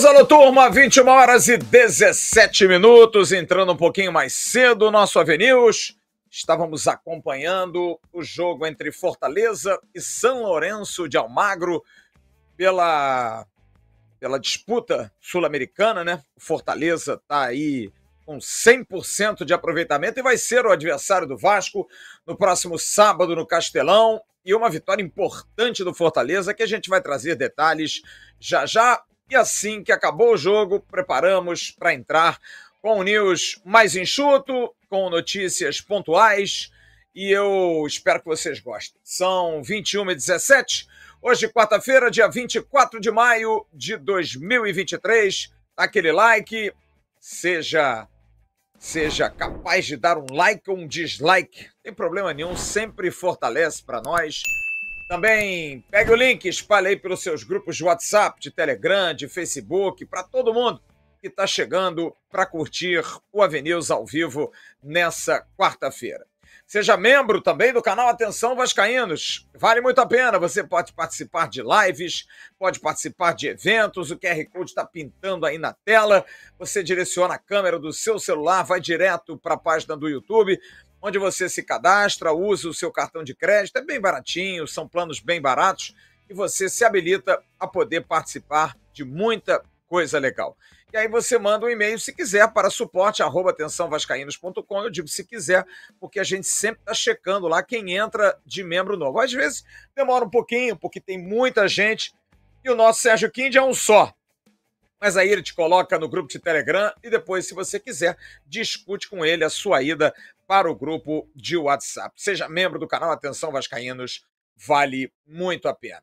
Alôs, alô turma, 21 horas e 17 minutos, entrando um pouquinho mais cedo nosso Avenues, Estávamos acompanhando o jogo entre Fortaleza e São Lourenço de Almagro pela, pela disputa sul-americana, né? Fortaleza está aí com 100% de aproveitamento e vai ser o adversário do Vasco no próximo sábado no Castelão. E uma vitória importante do Fortaleza que a gente vai trazer detalhes já já. E assim que acabou o jogo, preparamos para entrar com o news mais enxuto, com notícias pontuais e eu espero que vocês gostem. São 21 e 17, hoje, quarta-feira, dia 24 de maio de 2023. Dá aquele like, seja seja capaz de dar um like ou um dislike, não tem problema nenhum, sempre fortalece para nós. Também pegue o link, espalhe aí pelos seus grupos de WhatsApp, de Telegram, de Facebook, para todo mundo que está chegando para curtir o Avenues ao vivo nessa quarta-feira. Seja membro também do canal Atenção Vascaínos. Vale muito a pena. Você pode participar de lives, pode participar de eventos. O QR Code está pintando aí na tela. Você direciona a câmera do seu celular, vai direto para a página do YouTube onde você se cadastra, usa o seu cartão de crédito, é bem baratinho, são planos bem baratos e você se habilita a poder participar de muita coisa legal. E aí você manda um e-mail, se quiser, para suporte@atençãovascaínos.com. Eu digo se quiser, porque a gente sempre está checando lá quem entra de membro novo. Às vezes demora um pouquinho, porque tem muita gente. E o nosso Sérgio Kind é um só. Mas aí ele te coloca no grupo de Telegram e depois, se você quiser, discute com ele a sua ida para o grupo de WhatsApp. Seja membro do canal Atenção Vascaínos, vale muito a pena.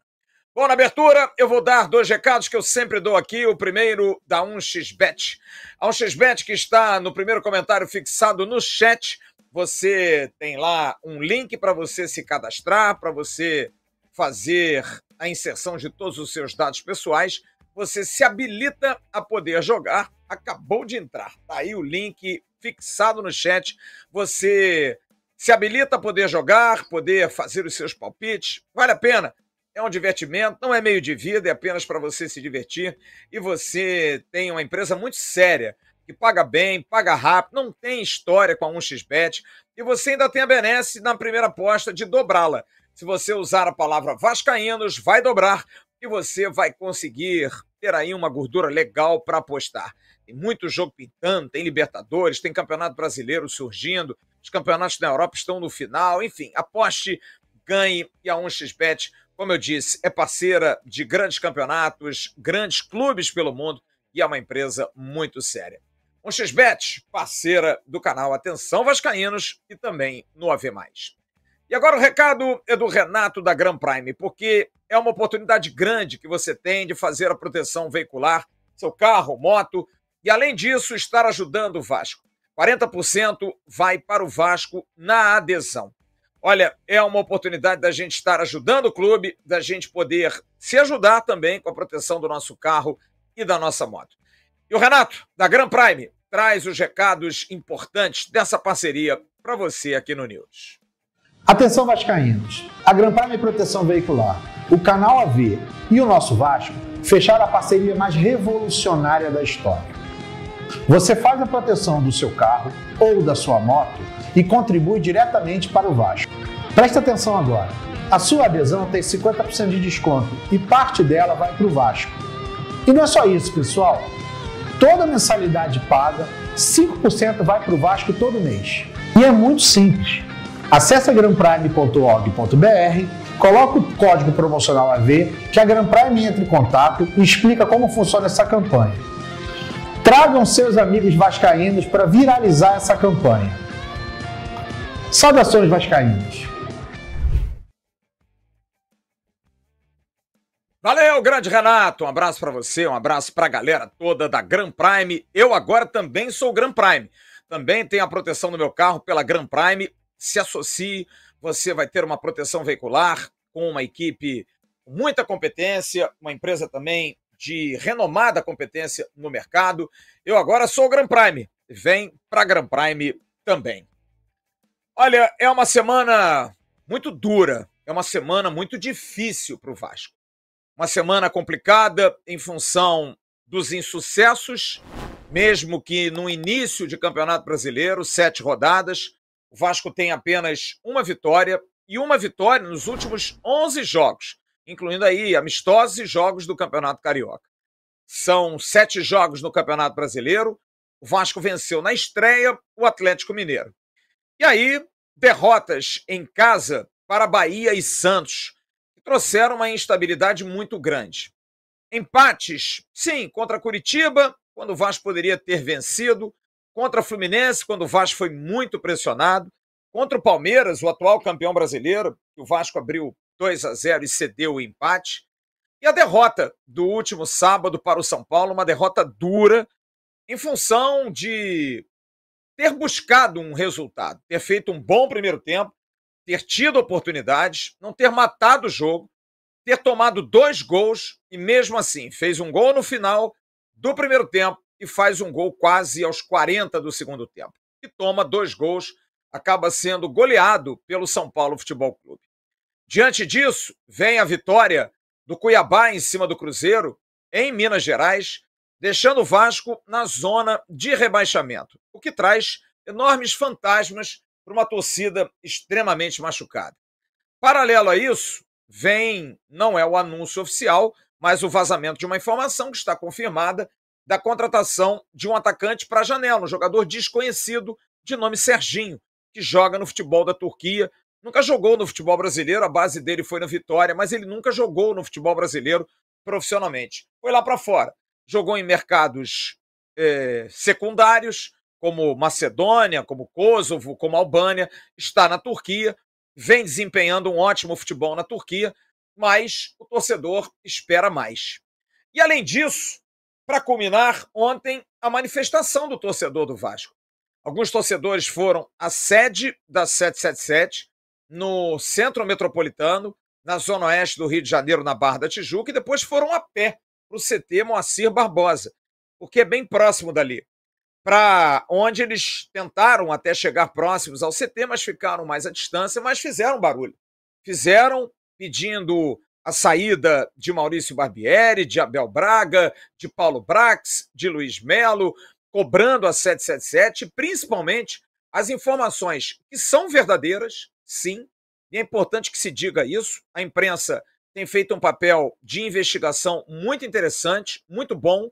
Bom, na abertura, eu vou dar dois recados que eu sempre dou aqui. O primeiro da 1xBet. A 1xBet que está no primeiro comentário fixado no chat. Você tem lá um link para você se cadastrar, para você fazer a inserção de todos os seus dados pessoais você se habilita a poder jogar. Acabou de entrar. Tá aí o link fixado no chat. Você se habilita a poder jogar, poder fazer os seus palpites. Vale a pena. É um divertimento, não é meio de vida, é apenas para você se divertir. E você tem uma empresa muito séria, que paga bem, paga rápido, não tem história com a 1xBet. E você ainda tem a benesse na primeira aposta de dobrá-la. Se você usar a palavra Vascaínos, vai dobrar e você vai conseguir ter aí uma gordura legal para apostar. Tem muito jogo pintando, tem Libertadores, tem Campeonato Brasileiro surgindo, os campeonatos da Europa estão no final, enfim, aposte, ganhe e a 1xBet, como eu disse, é parceira de grandes campeonatos, grandes clubes pelo mundo e é uma empresa muito séria. 1xBet, parceira do canal Atenção Vascaínos e também no AV+. E agora o recado é do Renato da Grand Prime, porque é uma oportunidade grande que você tem de fazer a proteção veicular, seu carro, moto, e além disso, estar ajudando o Vasco. 40% vai para o Vasco na adesão. Olha, é uma oportunidade da gente estar ajudando o clube, da gente poder se ajudar também com a proteção do nosso carro e da nossa moto. E o Renato, da Grand Prime, traz os recados importantes dessa parceria para você aqui no News. Atenção vascaínos, a Gramprime é Proteção Veicular, o Canal AV e o Nosso Vasco fecharam a parceria mais revolucionária da história. Você faz a proteção do seu carro ou da sua moto e contribui diretamente para o Vasco. Preste atenção agora. A sua adesão tem 50% de desconto e parte dela vai para o Vasco. E não é só isso, pessoal. Toda mensalidade paga, 5% vai para o Vasco todo mês. E é muito simples. Acesse granprime.org.br, coloca o código promocional AV que a Gran Prime entra em contato e explica como funciona essa campanha. Tragam seus amigos vascaínos para viralizar essa campanha. Saudações vascaínos! Valeu, grande Renato. Um abraço para você, um abraço para a galera toda da Gran Prime. Eu agora também sou Gran Prime. Também tenho a proteção do meu carro pela Gran Prime se associe, você vai ter uma proteção veicular com uma equipe com muita competência, uma empresa também de renomada competência no mercado. Eu agora sou o Grand Prime, vem para Grand Prime também. Olha, é uma semana muito dura, é uma semana muito difícil para o Vasco. Uma semana complicada em função dos insucessos, mesmo que no início de Campeonato Brasileiro, sete rodadas, o Vasco tem apenas uma vitória e uma vitória nos últimos 11 jogos, incluindo aí amistosos e jogos do Campeonato Carioca. São sete jogos no Campeonato Brasileiro. O Vasco venceu na estreia o Atlético Mineiro. E aí, derrotas em casa para Bahia e Santos, que trouxeram uma instabilidade muito grande. Empates, sim, contra Curitiba, quando o Vasco poderia ter vencido, Contra o Fluminense, quando o Vasco foi muito pressionado. Contra o Palmeiras, o atual campeão brasileiro, o Vasco abriu 2 a 0 e cedeu o empate. E a derrota do último sábado para o São Paulo, uma derrota dura, em função de ter buscado um resultado, ter feito um bom primeiro tempo, ter tido oportunidades, não ter matado o jogo, ter tomado dois gols e mesmo assim fez um gol no final do primeiro tempo e faz um gol quase aos 40 do segundo tempo. E toma dois gols, acaba sendo goleado pelo São Paulo Futebol Clube. Diante disso, vem a vitória do Cuiabá em cima do Cruzeiro, em Minas Gerais, deixando o Vasco na zona de rebaixamento, o que traz enormes fantasmas para uma torcida extremamente machucada. Paralelo a isso, vem, não é o anúncio oficial, mas o vazamento de uma informação que está confirmada da contratação de um atacante para a janela, um jogador desconhecido de nome Serginho, que joga no futebol da Turquia. Nunca jogou no futebol brasileiro, a base dele foi na Vitória, mas ele nunca jogou no futebol brasileiro profissionalmente. Foi lá para fora, jogou em mercados eh, secundários, como Macedônia, como Kosovo, como Albânia, está na Turquia, vem desempenhando um ótimo futebol na Turquia, mas o torcedor espera mais. E além disso, para culminar, ontem, a manifestação do torcedor do Vasco. Alguns torcedores foram à sede da 777, no centro metropolitano, na zona oeste do Rio de Janeiro, na Barra da Tijuca, e depois foram a pé para o CT Moacir Barbosa, porque é bem próximo dali. Para onde eles tentaram até chegar próximos ao CT, mas ficaram mais à distância, mas fizeram barulho. Fizeram pedindo a saída de Maurício Barbieri, de Abel Braga, de Paulo Brax, de Luiz Melo, cobrando a 777, principalmente as informações que são verdadeiras, sim, e é importante que se diga isso. A imprensa tem feito um papel de investigação muito interessante, muito bom.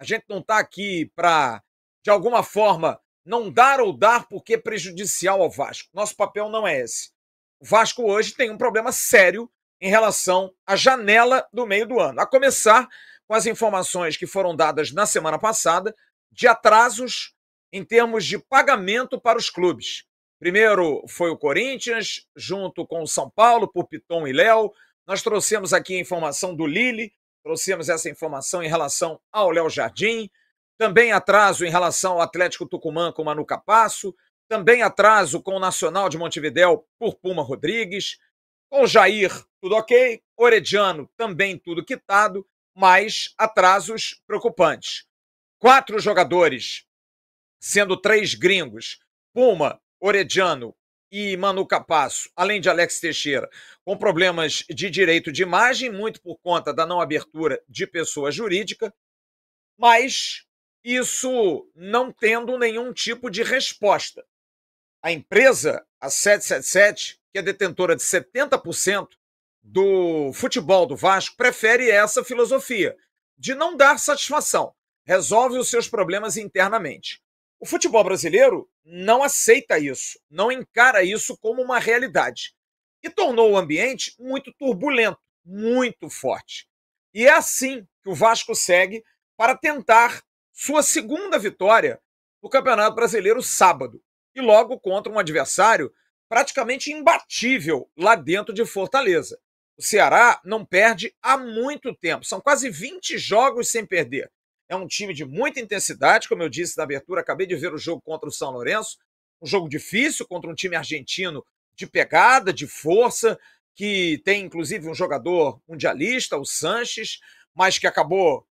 A gente não está aqui para, de alguma forma, não dar ou dar porque é prejudicial ao Vasco. Nosso papel não é esse. O Vasco hoje tem um problema sério em relação à janela do meio do ano. A começar com as informações que foram dadas na semana passada de atrasos em termos de pagamento para os clubes. Primeiro foi o Corinthians, junto com o São Paulo, por Piton e Léo. Nós trouxemos aqui a informação do Lille, trouxemos essa informação em relação ao Léo Jardim. Também atraso em relação ao Atlético Tucumã com Manu Capasso. Também atraso com o Nacional de Montevidéu por Puma Rodrigues. Com Jair, tudo ok. Orediano, também tudo quitado, mas atrasos preocupantes. Quatro jogadores, sendo três gringos, Puma, Orediano e Manu Capasso, além de Alex Teixeira, com problemas de direito de imagem, muito por conta da não abertura de pessoa jurídica, mas isso não tendo nenhum tipo de resposta. A empresa, a 777, que é detentora de 70% do futebol do Vasco, prefere essa filosofia de não dar satisfação, resolve os seus problemas internamente. O futebol brasileiro não aceita isso, não encara isso como uma realidade e tornou o ambiente muito turbulento, muito forte. E é assim que o Vasco segue para tentar sua segunda vitória no Campeonato Brasileiro sábado e logo contra um adversário praticamente imbatível lá dentro de Fortaleza. O Ceará não perde há muito tempo, são quase 20 jogos sem perder. É um time de muita intensidade, como eu disse na abertura, acabei de ver o jogo contra o São Lourenço, um jogo difícil contra um time argentino de pegada, de força, que tem inclusive um jogador mundialista, o Sanches, mas que acabou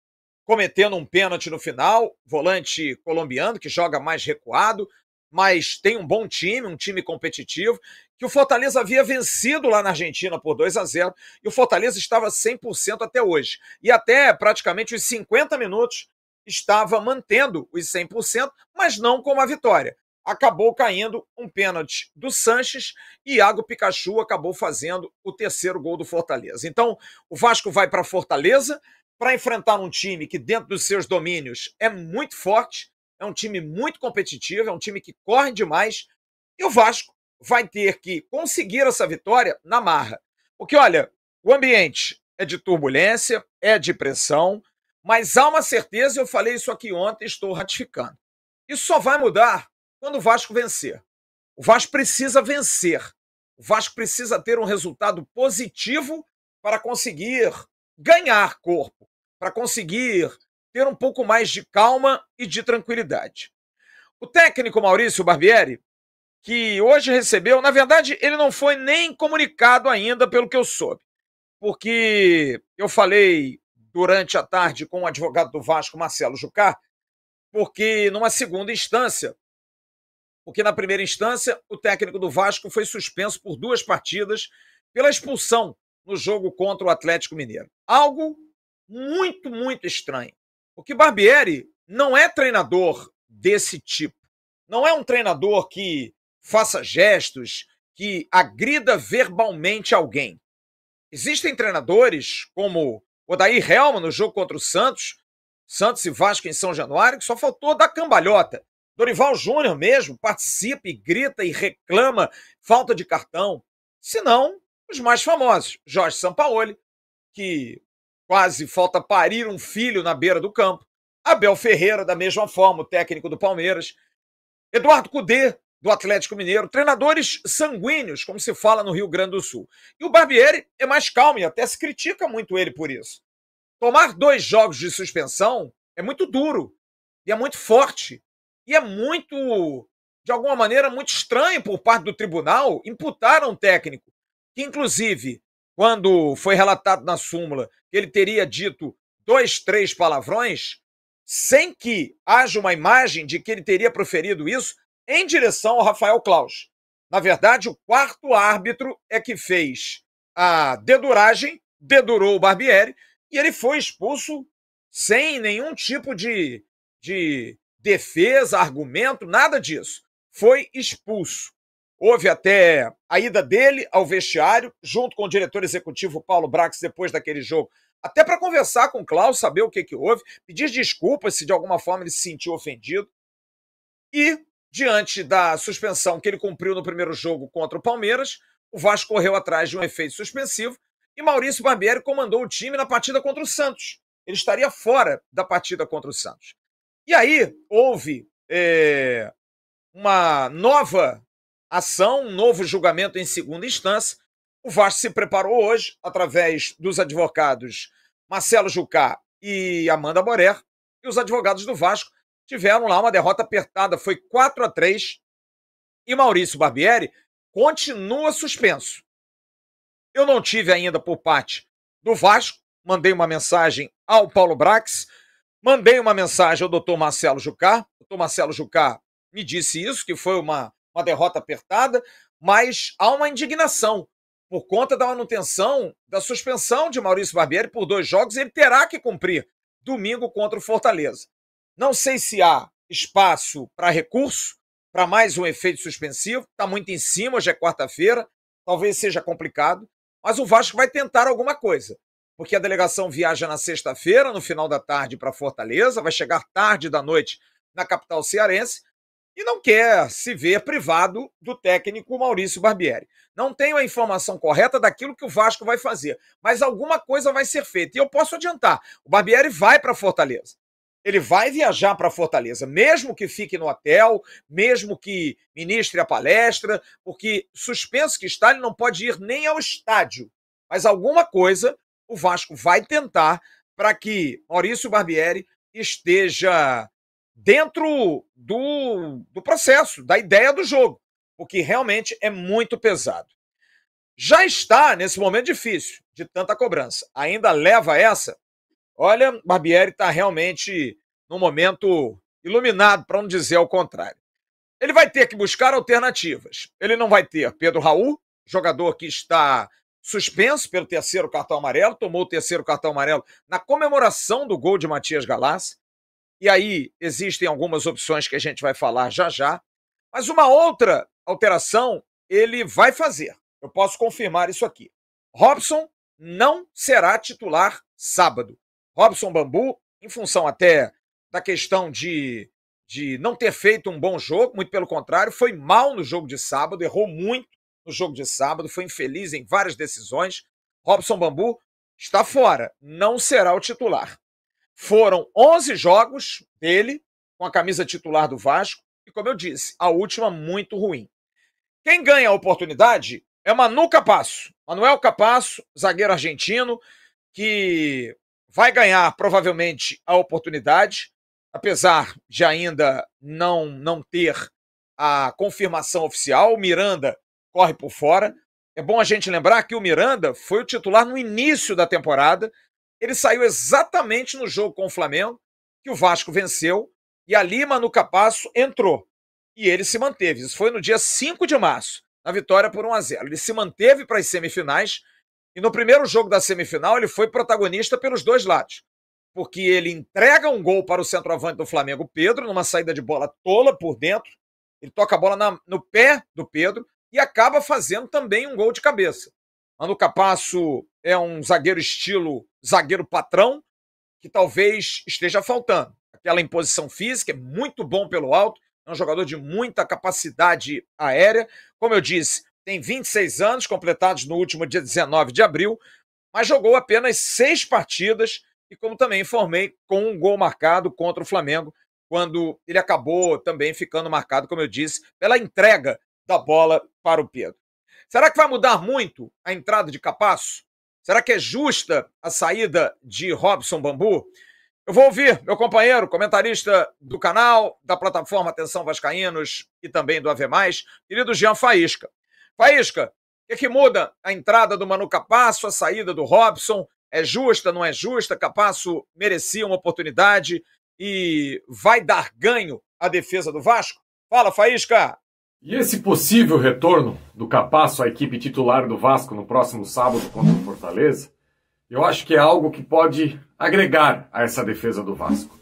cometendo um pênalti no final, volante colombiano que joga mais recuado mas tem um bom time, um time competitivo, que o Fortaleza havia vencido lá na Argentina por 2 a 0 e o Fortaleza estava 100% até hoje. E até praticamente os 50 minutos estava mantendo os 100%, mas não com uma vitória. Acabou caindo um pênalti do Sanches e Iago Pikachu acabou fazendo o terceiro gol do Fortaleza. Então, o Vasco vai para Fortaleza para enfrentar um time que, dentro dos seus domínios, é muito forte é um time muito competitivo, é um time que corre demais. E o Vasco vai ter que conseguir essa vitória na marra. Porque, olha, o ambiente é de turbulência, é de pressão, mas há uma certeza, eu falei isso aqui ontem, estou ratificando. Isso só vai mudar quando o Vasco vencer. O Vasco precisa vencer. O Vasco precisa ter um resultado positivo para conseguir ganhar corpo, para conseguir ter um pouco mais de calma e de tranquilidade. O técnico Maurício Barbieri, que hoje recebeu, na verdade, ele não foi nem comunicado ainda, pelo que eu soube, porque eu falei durante a tarde com o advogado do Vasco, Marcelo Jucá, porque numa segunda instância, porque na primeira instância o técnico do Vasco foi suspenso por duas partidas pela expulsão no jogo contra o Atlético Mineiro. Algo muito, muito estranho. Porque Barbieri não é treinador desse tipo. Não é um treinador que faça gestos, que agrida verbalmente alguém. Existem treinadores como Odair Helma no jogo contra o Santos, Santos e Vasco em São Januário, que só faltou dar cambalhota. Dorival Júnior mesmo participa e grita e reclama falta de cartão. Se não, os mais famosos, Jorge Sampaoli, que quase falta parir um filho na beira do campo. Abel Ferreira, da mesma forma, o técnico do Palmeiras. Eduardo Cudê, do Atlético Mineiro. Treinadores sanguíneos, como se fala no Rio Grande do Sul. E o Barbieri é mais calmo e até se critica muito ele por isso. Tomar dois jogos de suspensão é muito duro e é muito forte e é muito, de alguma maneira, muito estranho por parte do tribunal imputar a um técnico que, inclusive, quando foi relatado na súmula que ele teria dito dois, três palavrões, sem que haja uma imagem de que ele teria proferido isso em direção ao Rafael Claus. Na verdade, o quarto árbitro é que fez a deduragem, dedurou o Barbieri e ele foi expulso sem nenhum tipo de, de defesa, argumento, nada disso. Foi expulso. Houve até a ida dele ao vestiário, junto com o diretor executivo Paulo Brax, depois daquele jogo, até para conversar com o Klaus, saber o que, que houve, pedir desculpas se de alguma forma ele se sentiu ofendido. E, diante da suspensão que ele cumpriu no primeiro jogo contra o Palmeiras, o Vasco correu atrás de um efeito suspensivo e Maurício Barbieri comandou o time na partida contra o Santos. Ele estaria fora da partida contra o Santos. E aí houve é, uma nova ação, um novo julgamento em segunda instância. O Vasco se preparou hoje, através dos advogados Marcelo Jucá e Amanda Borer, e os advogados do Vasco tiveram lá uma derrota apertada, foi 4 a 3 e Maurício Barbieri continua suspenso. Eu não tive ainda por parte do Vasco, mandei uma mensagem ao Paulo Brax, mandei uma mensagem ao doutor Marcelo Jucá, o doutor Marcelo Jucá me disse isso, que foi uma uma derrota apertada, mas há uma indignação por conta da manutenção da suspensão de Maurício Barbieri por dois jogos, ele terá que cumprir domingo contra o Fortaleza. Não sei se há espaço para recurso, para mais um efeito suspensivo, está muito em cima, hoje é quarta-feira, talvez seja complicado, mas o Vasco vai tentar alguma coisa, porque a delegação viaja na sexta-feira, no final da tarde, para Fortaleza, vai chegar tarde da noite na capital cearense, e não quer se ver privado do técnico Maurício Barbieri. Não tenho a informação correta daquilo que o Vasco vai fazer, mas alguma coisa vai ser feita. E eu posso adiantar: o Barbieri vai para Fortaleza. Ele vai viajar para Fortaleza, mesmo que fique no hotel, mesmo que ministre a palestra, porque suspenso que está, ele não pode ir nem ao estádio. Mas alguma coisa o Vasco vai tentar para que Maurício Barbieri esteja dentro do, do processo, da ideia do jogo, porque realmente é muito pesado. Já está nesse momento difícil de tanta cobrança. Ainda leva essa? Olha, Barbieri está realmente num momento iluminado, para não dizer ao contrário. Ele vai ter que buscar alternativas. Ele não vai ter Pedro Raul, jogador que está suspenso pelo terceiro cartão amarelo, tomou o terceiro cartão amarelo na comemoração do gol de Matias Galassi. E aí existem algumas opções que a gente vai falar já já. Mas uma outra alteração ele vai fazer. Eu posso confirmar isso aqui. Robson não será titular sábado. Robson Bambu, em função até da questão de, de não ter feito um bom jogo, muito pelo contrário, foi mal no jogo de sábado, errou muito no jogo de sábado, foi infeliz em várias decisões. Robson Bambu está fora, não será o titular. Foram 11 jogos dele com a camisa titular do Vasco e, como eu disse, a última muito ruim. Quem ganha a oportunidade é Manu Capasso. Manuel Capasso, zagueiro argentino, que vai ganhar provavelmente a oportunidade, apesar de ainda não, não ter a confirmação oficial. O Miranda corre por fora. É bom a gente lembrar que o Miranda foi o titular no início da temporada, ele saiu exatamente no jogo com o Flamengo, que o Vasco venceu, e ali Manu Capasso entrou. E ele se manteve. Isso foi no dia 5 de março, na vitória por 1 a 0. Ele se manteve para as semifinais, e no primeiro jogo da semifinal ele foi protagonista pelos dois lados. Porque ele entrega um gol para o centroavante do Flamengo, Pedro, numa saída de bola tola por dentro. Ele toca a bola na, no pé do Pedro e acaba fazendo também um gol de cabeça. Manu Capasso é um zagueiro estilo zagueiro patrão que talvez esteja faltando. Aquela imposição física, é muito bom pelo alto, é um jogador de muita capacidade aérea. Como eu disse, tem 26 anos, completados no último dia 19 de abril, mas jogou apenas seis partidas e, como também informei, com um gol marcado contra o Flamengo, quando ele acabou também ficando marcado, como eu disse, pela entrega da bola para o Pedro. Será que vai mudar muito a entrada de Capasso? Será que é justa a saída de Robson Bambu? Eu vou ouvir meu companheiro, comentarista do canal, da plataforma Atenção Vascaínos e também do AV, querido Jean Faísca. Faísca, o que, é que muda a entrada do Manu Capasso, a saída do Robson? É justa, não é justa? Capasso merecia uma oportunidade e vai dar ganho à defesa do Vasco? Fala, Faísca! E esse possível retorno do Capasso à equipe titular do Vasco no próximo sábado contra o Fortaleza, eu acho que é algo que pode agregar a essa defesa do Vasco.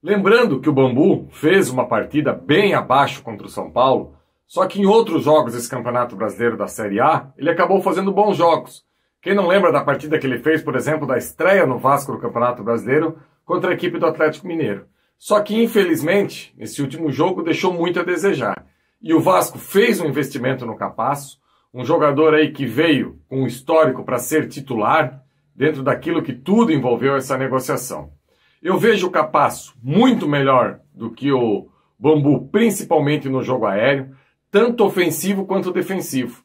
Lembrando que o Bambu fez uma partida bem abaixo contra o São Paulo, só que em outros jogos desse Campeonato Brasileiro da Série A, ele acabou fazendo bons jogos. Quem não lembra da partida que ele fez, por exemplo, da estreia no Vasco do Campeonato Brasileiro contra a equipe do Atlético Mineiro. Só que, infelizmente, esse último jogo deixou muito a desejar. E o Vasco fez um investimento no Capasso, um jogador aí que veio com um histórico para ser titular dentro daquilo que tudo envolveu essa negociação. Eu vejo o Capasso muito melhor do que o Bambu, principalmente no jogo aéreo, tanto ofensivo quanto defensivo.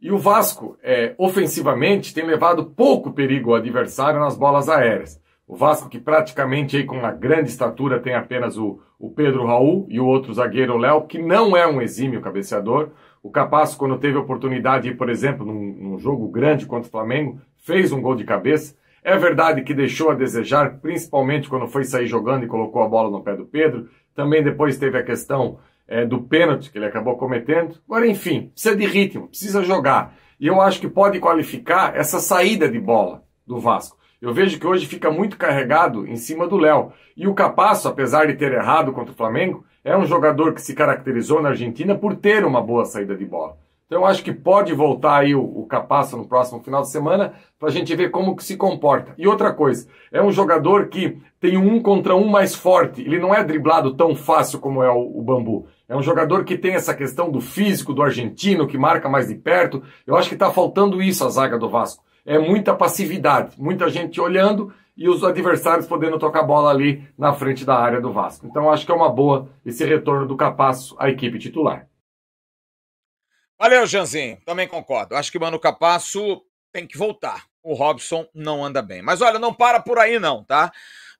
E o Vasco, é, ofensivamente, tem levado pouco perigo ao adversário nas bolas aéreas. O Vasco, que praticamente aí com uma grande estatura, tem apenas o, o Pedro Raul e o outro zagueiro Léo, que não é um exímio cabeceador. O Capasso, quando teve oportunidade, por exemplo, num, num jogo grande contra o Flamengo, fez um gol de cabeça. É verdade que deixou a desejar, principalmente quando foi sair jogando e colocou a bola no pé do Pedro. Também depois teve a questão é, do pênalti que ele acabou cometendo. Agora, enfim, precisa de ritmo, precisa jogar. E eu acho que pode qualificar essa saída de bola do Vasco. Eu vejo que hoje fica muito carregado em cima do Léo. E o Capasso, apesar de ter errado contra o Flamengo, é um jogador que se caracterizou na Argentina por ter uma boa saída de bola. Então eu acho que pode voltar aí o, o Capasso no próximo final de semana para a gente ver como que se comporta. E outra coisa, é um jogador que tem um contra um mais forte. Ele não é driblado tão fácil como é o, o Bambu. É um jogador que tem essa questão do físico do argentino, que marca mais de perto. Eu acho que está faltando isso à zaga do Vasco é muita passividade, muita gente olhando e os adversários podendo tocar bola ali na frente da área do Vasco. Então acho que é uma boa esse retorno do Capasso à equipe titular. Valeu, Janzinho. Também concordo. Acho que o mano Capasso tem que voltar. O Robson não anda bem. Mas olha, não para por aí não, tá?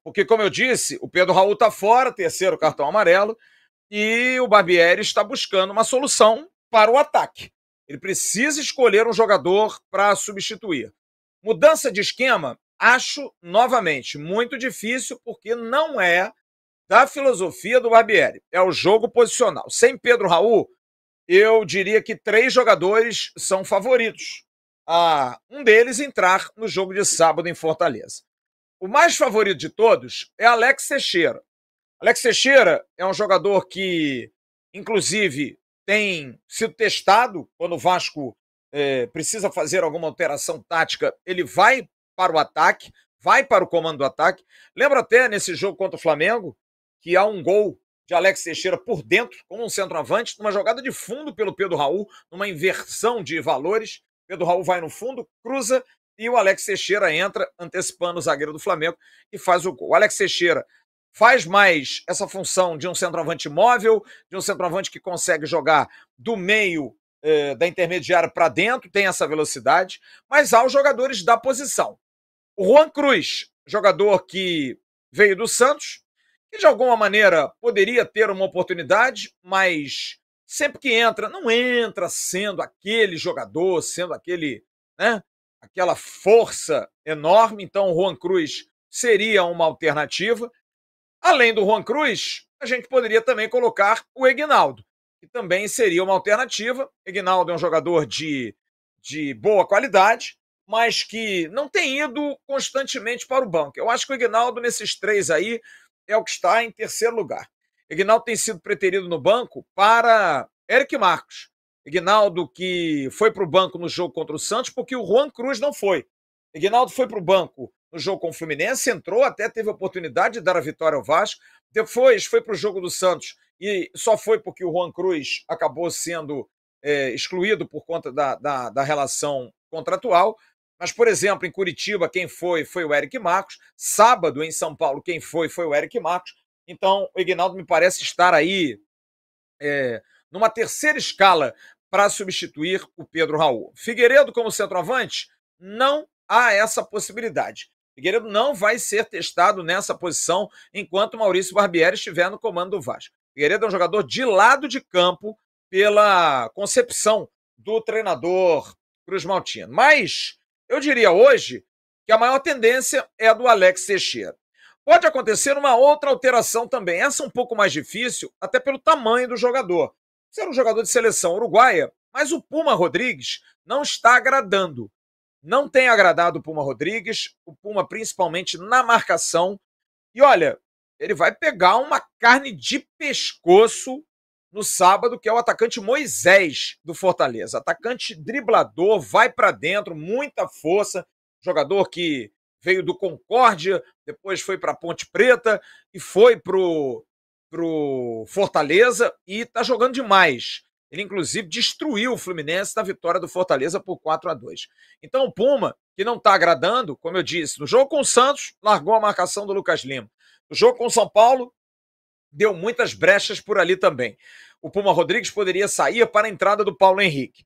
Porque como eu disse, o Pedro Raul tá fora, terceiro cartão amarelo, e o Barbieri está buscando uma solução para o ataque. Ele precisa escolher um jogador para substituir. Mudança de esquema, acho novamente muito difícil, porque não é da filosofia do Barbieri. É o jogo posicional. Sem Pedro Raul, eu diria que três jogadores são favoritos a um deles entrar no jogo de sábado em Fortaleza. O mais favorito de todos é Alex Teixeira. Alex Teixeira é um jogador que, inclusive, tem sido testado quando o Vasco é, precisa fazer alguma alteração tática, ele vai para o ataque, vai para o comando do ataque. Lembra até nesse jogo contra o Flamengo que há um gol de Alex Teixeira por dentro, como um centroavante, numa jogada de fundo pelo Pedro Raul, numa inversão de valores. Pedro Raul vai no fundo, cruza e o Alex Teixeira entra, antecipando o zagueiro do Flamengo e faz o gol. O Alex Teixeira faz mais essa função de um centroavante móvel, de um centroavante que consegue jogar do meio eh, da intermediária para dentro, tem essa velocidade, mas há os jogadores da posição. O Juan Cruz, jogador que veio do Santos, que de alguma maneira poderia ter uma oportunidade, mas sempre que entra, não entra sendo aquele jogador, sendo aquele, né, aquela força enorme. Então, o Juan Cruz seria uma alternativa. Além do Juan Cruz, a gente poderia também colocar o Egnaldo que também seria uma alternativa. Ignaldo é um jogador de, de boa qualidade, mas que não tem ido constantemente para o banco. Eu acho que o Ignaldo, nesses três aí, é o que está em terceiro lugar. Ignaldo tem sido preterido no banco para Eric Marcos. Ignaldo que foi para o banco no jogo contra o Santos porque o Juan Cruz não foi. Ignaldo foi para o banco no jogo com o Fluminense, entrou, até teve a oportunidade de dar a vitória ao Vasco. Depois foi para o jogo do Santos e só foi porque o Juan Cruz acabou sendo é, excluído por conta da, da, da relação contratual. Mas, por exemplo, em Curitiba, quem foi foi o Eric Marcos. Sábado, em São Paulo, quem foi foi o Eric Marcos. Então, o Ignaldo me parece estar aí é, numa terceira escala para substituir o Pedro Raul. Figueiredo como centroavante, não há essa possibilidade. Figueiredo não vai ser testado nessa posição enquanto Maurício Barbieri estiver no comando do Vasco. Figueiredo é um jogador de lado de campo pela concepção do treinador Cruz Maltino. Mas eu diria hoje que a maior tendência é a do Alex Teixeira. Pode acontecer uma outra alteração também. Essa é um pouco mais difícil, até pelo tamanho do jogador. Ser um jogador de seleção uruguaia, mas o Puma Rodrigues não está agradando não tem agradado o Puma Rodrigues, o Puma principalmente na marcação. E olha, ele vai pegar uma carne de pescoço no sábado, que é o atacante Moisés do Fortaleza. Atacante driblador, vai para dentro, muita força, jogador que veio do Concórdia, depois foi para Ponte Preta e foi pro pro Fortaleza e tá jogando demais. Ele, inclusive, destruiu o Fluminense na vitória do Fortaleza por 4 a 2 Então, o Puma, que não está agradando, como eu disse, no jogo com o Santos, largou a marcação do Lucas Lima. No jogo com o São Paulo, deu muitas brechas por ali também. O Puma Rodrigues poderia sair para a entrada do Paulo Henrique.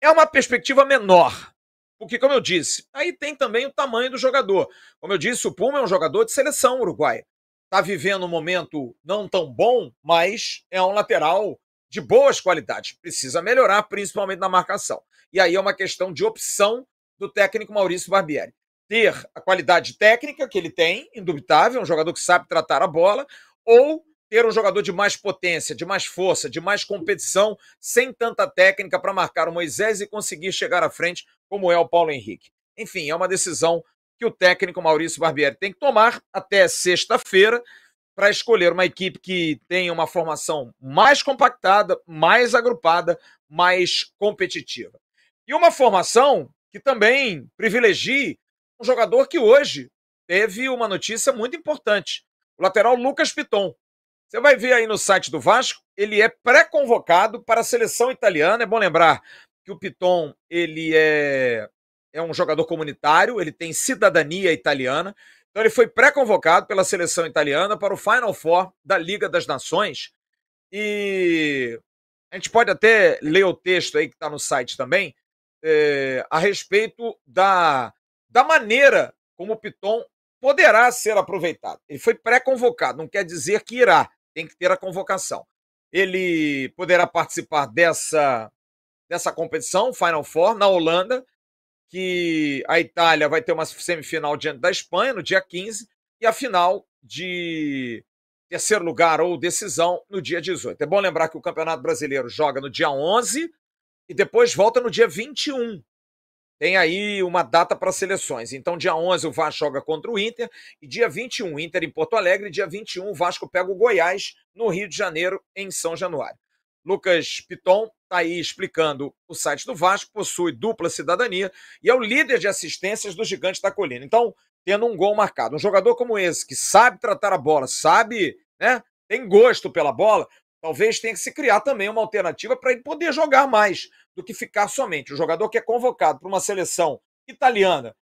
É uma perspectiva menor, porque, como eu disse, aí tem também o tamanho do jogador. Como eu disse, o Puma é um jogador de seleção uruguaia. Está vivendo um momento não tão bom, mas é um lateral de boas qualidades. Precisa melhorar, principalmente na marcação. E aí é uma questão de opção do técnico Maurício Barbieri. Ter a qualidade técnica que ele tem, indubitável, um jogador que sabe tratar a bola, ou ter um jogador de mais potência, de mais força, de mais competição, sem tanta técnica para marcar o Moisés e conseguir chegar à frente, como é o Paulo Henrique. Enfim, é uma decisão que o técnico Maurício Barbieri tem que tomar até sexta-feira para escolher uma equipe que tenha uma formação mais compactada, mais agrupada, mais competitiva. E uma formação que também privilegie um jogador que hoje teve uma notícia muito importante: o lateral Lucas Piton. Você vai ver aí no site do Vasco, ele é pré-convocado para a seleção italiana. É bom lembrar que o Piton ele é, é um jogador comunitário, ele tem cidadania italiana. Então ele foi pré-convocado pela seleção italiana para o Final Four da Liga das Nações. E a gente pode até ler o texto aí que está no site também, é, a respeito da, da maneira como o Piton poderá ser aproveitado. Ele foi pré-convocado, não quer dizer que irá, tem que ter a convocação. Ele poderá participar dessa, dessa competição, Final Four, na Holanda, que a Itália vai ter uma semifinal diante da Espanha no dia 15 e a final de terceiro lugar ou decisão no dia 18. É bom lembrar que o Campeonato Brasileiro joga no dia 11 e depois volta no dia 21. Tem aí uma data para seleções. Então, dia 11 o Vasco joga contra o Inter e dia 21 Inter em Porto Alegre, e dia 21 o Vasco pega o Goiás no Rio de Janeiro em São Januário. Lucas Piton está aí explicando. O site do Vasco possui dupla cidadania e é o líder de assistências do Gigante da Colina. Então, tendo um gol marcado, um jogador como esse, que sabe tratar a bola, sabe, né? Tem gosto pela bola, talvez tenha que se criar também uma alternativa para ele poder jogar mais do que ficar somente. O jogador que é convocado para uma seleção italiana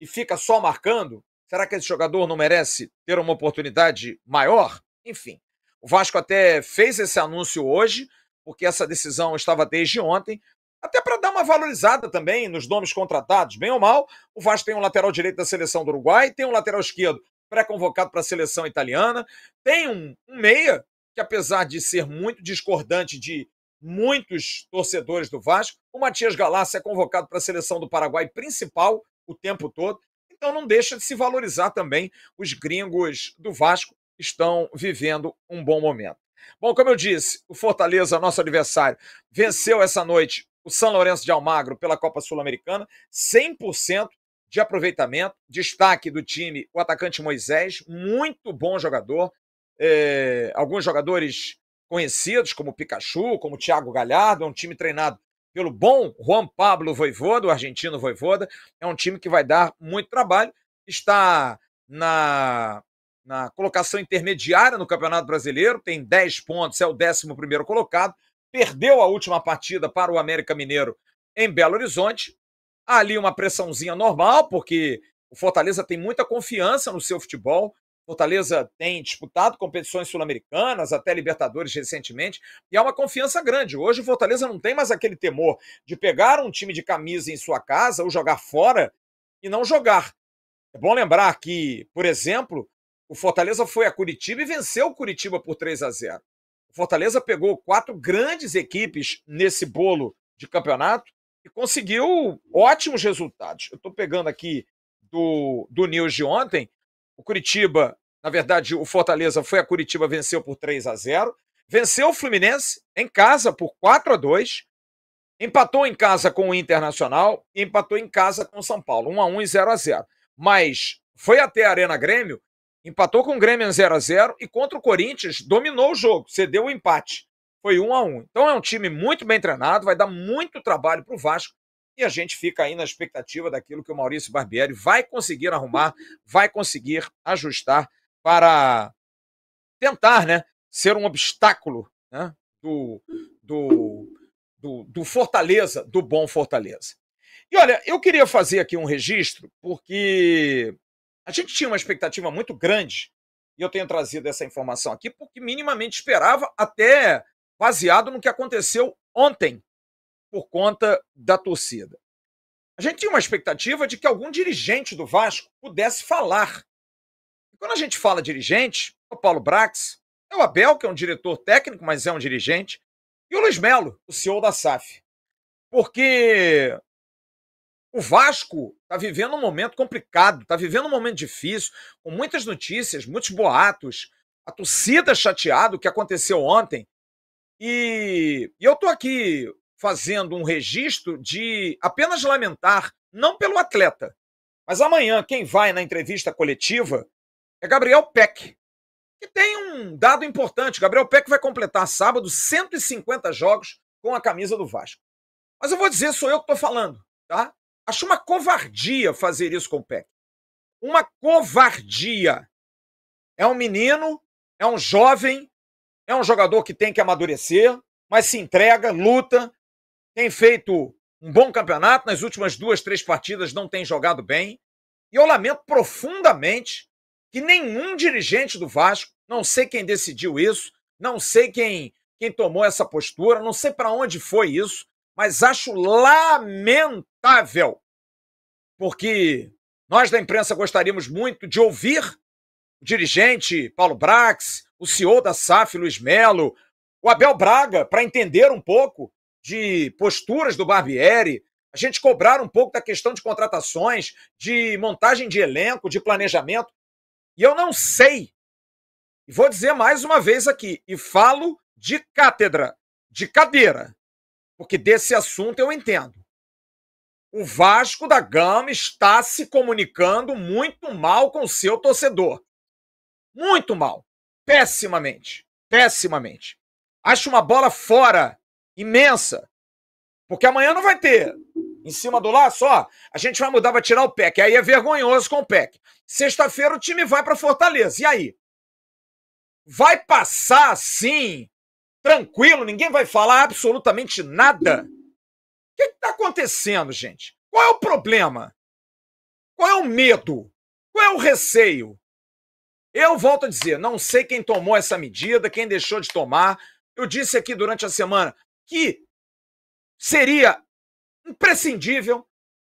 e fica só marcando, será que esse jogador não merece ter uma oportunidade maior? Enfim, o Vasco até fez esse anúncio hoje, porque essa decisão estava desde ontem, até para dar uma valorizada também nos nomes contratados, bem ou mal. O Vasco tem um lateral direito da seleção do Uruguai, tem um lateral esquerdo pré-convocado para a seleção italiana, tem um, um meia que, apesar de ser muito discordante de muitos torcedores do Vasco. O Matias Galassi é convocado para a seleção do Paraguai principal o tempo todo. Então não deixa de se valorizar também os gringos do Vasco, estão vivendo um bom momento. Bom, como eu disse, o Fortaleza, nosso adversário, venceu essa noite o São Lourenço de Almagro pela Copa Sul-Americana, 100% de aproveitamento. Destaque do time, o atacante Moisés, muito bom jogador. É, alguns jogadores conhecidos, como Pikachu, como Thiago Galhardo, é um time treinado pelo bom Juan Pablo Voivoda, o argentino Voivoda. É um time que vai dar muito trabalho. Está na na colocação intermediária no Campeonato Brasileiro, tem 10 pontos, é o 11 colocado. Perdeu a última partida para o América Mineiro em Belo Horizonte. Ali uma pressãozinha normal, porque o Fortaleza tem muita confiança no seu futebol. Fortaleza tem disputado competições sul-americanas, até Libertadores recentemente, e há uma confiança grande. Hoje o Fortaleza não tem mais aquele temor de pegar um time de camisa em sua casa ou jogar fora e não jogar. É bom lembrar que, por exemplo, o Fortaleza foi a Curitiba e venceu o Curitiba por 3 a 0. O Fortaleza pegou quatro grandes equipes nesse bolo de campeonato e conseguiu ótimos resultados. Eu estou pegando aqui do, do News de ontem. O Curitiba, na verdade, o Fortaleza foi a Curitiba, venceu por 3 a 0. Venceu o Fluminense em casa por 4 a 2. Empatou em casa com o Internacional e empatou em casa com o São Paulo, 1 a 1 e 0 a 0. Mas foi até a Arena Grêmio Empatou com o Grêmio 0 a 0 e contra o Corinthians dominou o jogo, cedeu o empate. Foi 1 a 1. Então é um time muito bem treinado, vai dar muito trabalho para o Vasco e a gente fica aí na expectativa daquilo que o Maurício Barbieri vai conseguir arrumar, vai conseguir ajustar para tentar, né, ser um obstáculo, né, do, do, do, do Fortaleza, do bom Fortaleza. E olha, eu queria fazer aqui um registro, porque a gente tinha uma expectativa muito grande, e eu tenho trazido essa informação aqui, porque minimamente esperava, até baseado no que aconteceu ontem, por conta da torcida. A gente tinha uma expectativa de que algum dirigente do Vasco pudesse falar. E quando a gente fala dirigente, é o Paulo Brax, é o Abel, que é um diretor técnico, mas é um dirigente, e o Luiz Melo, o CEO da SAF. Porque o Vasco está vivendo um momento complicado, está vivendo um momento difícil, com muitas notícias, muitos boatos, a torcida chateada, o que aconteceu ontem. E, e eu estou aqui fazendo um registro de apenas lamentar, não pelo atleta, mas amanhã quem vai na entrevista coletiva é Gabriel Peck, que tem um dado importante. Gabriel Peck vai completar sábado 150 jogos com a camisa do Vasco. Mas eu vou dizer, sou eu que estou falando, tá? Acho uma covardia fazer isso com o PEC. Uma covardia. É um menino, é um jovem, é um jogador que tem que amadurecer, mas se entrega, luta, tem feito um bom campeonato. Nas últimas duas, três partidas não tem jogado bem. E eu lamento profundamente que nenhum dirigente do Vasco, não sei quem decidiu isso, não sei quem, quem tomou essa postura, não sei para onde foi isso, mas acho lamentável, porque nós da imprensa gostaríamos muito de ouvir o dirigente Paulo Brax, o CEO da SAF, Luiz Melo, o Abel Braga, para entender um pouco de posturas do Barbieri, a gente cobrar um pouco da questão de contratações, de montagem de elenco, de planejamento. E eu não sei. E vou dizer mais uma vez aqui, e falo de cátedra, de cadeira, porque desse assunto eu entendo. O Vasco da Gama está se comunicando muito mal com o seu torcedor. Muito mal. Pessimamente. Pessimamente. Acho uma bola fora imensa. Porque amanhã não vai ter. Em cima do laço, ó, a gente vai mudar, vai tirar o PEC. Aí é vergonhoso com o PEC. Sexta-feira o time vai para Fortaleza. E aí? Vai passar, sim, tranquilo, ninguém vai falar absolutamente nada. O que está acontecendo, gente? Qual é o problema? Qual é o medo? Qual é o receio? Eu volto a dizer, não sei quem tomou essa medida, quem deixou de tomar. Eu disse aqui durante a semana que seria imprescindível.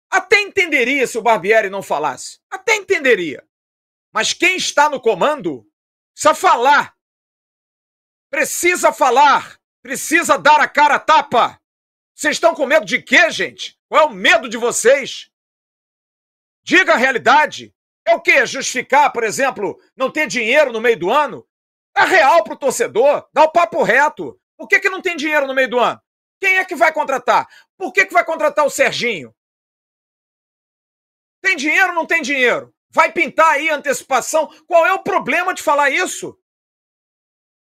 Até entenderia se o Barbieri não falasse. Até entenderia. Mas quem está no comando precisa falar Precisa falar, precisa dar a cara a tapa. Vocês estão com medo de quê, gente? Qual é o medo de vocês? Diga a realidade. É o quê? É justificar, por exemplo, não ter dinheiro no meio do ano? É real para o torcedor, dá o papo reto. Por que, que não tem dinheiro no meio do ano? Quem é que vai contratar? Por que, que vai contratar o Serginho? Tem dinheiro ou não tem dinheiro? Vai pintar aí antecipação? Qual é o problema de falar isso?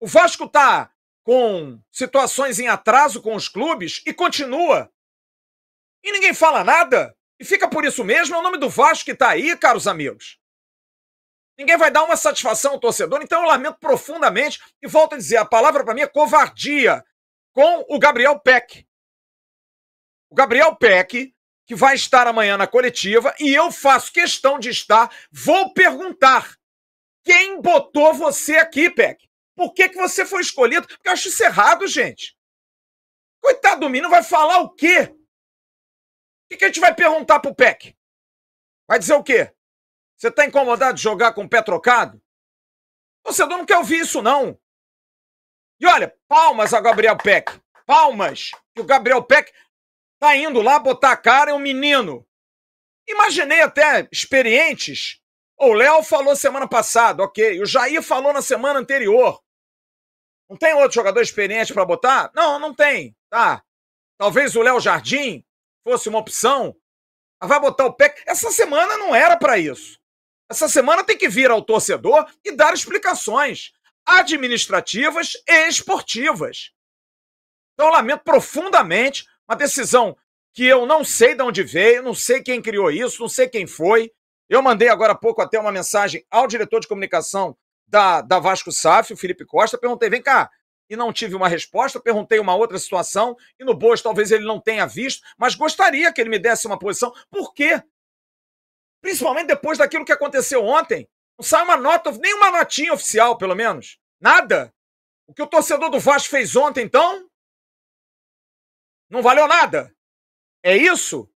O Vasco está com situações em atraso com os clubes e continua. E ninguém fala nada. E fica por isso mesmo. É o nome do Vasco que está aí, caros amigos. Ninguém vai dar uma satisfação ao torcedor. Então eu lamento profundamente e volto a dizer: a palavra para mim é covardia com o Gabriel Peck. O Gabriel Peck, que vai estar amanhã na coletiva, e eu faço questão de estar, vou perguntar: quem botou você aqui, Peck? Por que, que você foi escolhido? Porque eu acho isso errado, gente. Coitado do menino, vai falar o quê? O que, que a gente vai perguntar pro PEC? Vai dizer o quê? Você tá incomodado de jogar com o pé trocado? O torcedor não quer ouvir isso, não. E olha, palmas a Gabriel Peck. Palmas. Que o Gabriel Peck tá indo lá botar a cara é um menino. Imaginei até experientes. O Léo falou semana passada, ok. O Jair falou na semana anterior. Não tem outro jogador experiente para botar? Não, não tem. Tá. Talvez o Léo Jardim fosse uma opção. Ah, vai botar o Peck. Essa semana não era para isso. Essa semana tem que vir ao torcedor e dar explicações administrativas e esportivas. Então, eu lamento profundamente uma decisão que eu não sei de onde veio, não sei quem criou isso, não sei quem foi. Eu mandei agora há pouco até uma mensagem ao diretor de comunicação da, da Vasco SAF, o Felipe Costa, perguntei, vem cá, e não tive uma resposta, perguntei uma outra situação, e no Boas talvez ele não tenha visto, mas gostaria que ele me desse uma posição. Por quê? Principalmente depois daquilo que aconteceu ontem. Não sai uma nota, nem uma notinha oficial, pelo menos. Nada. O que o torcedor do Vasco fez ontem, então? Não valeu nada. É isso?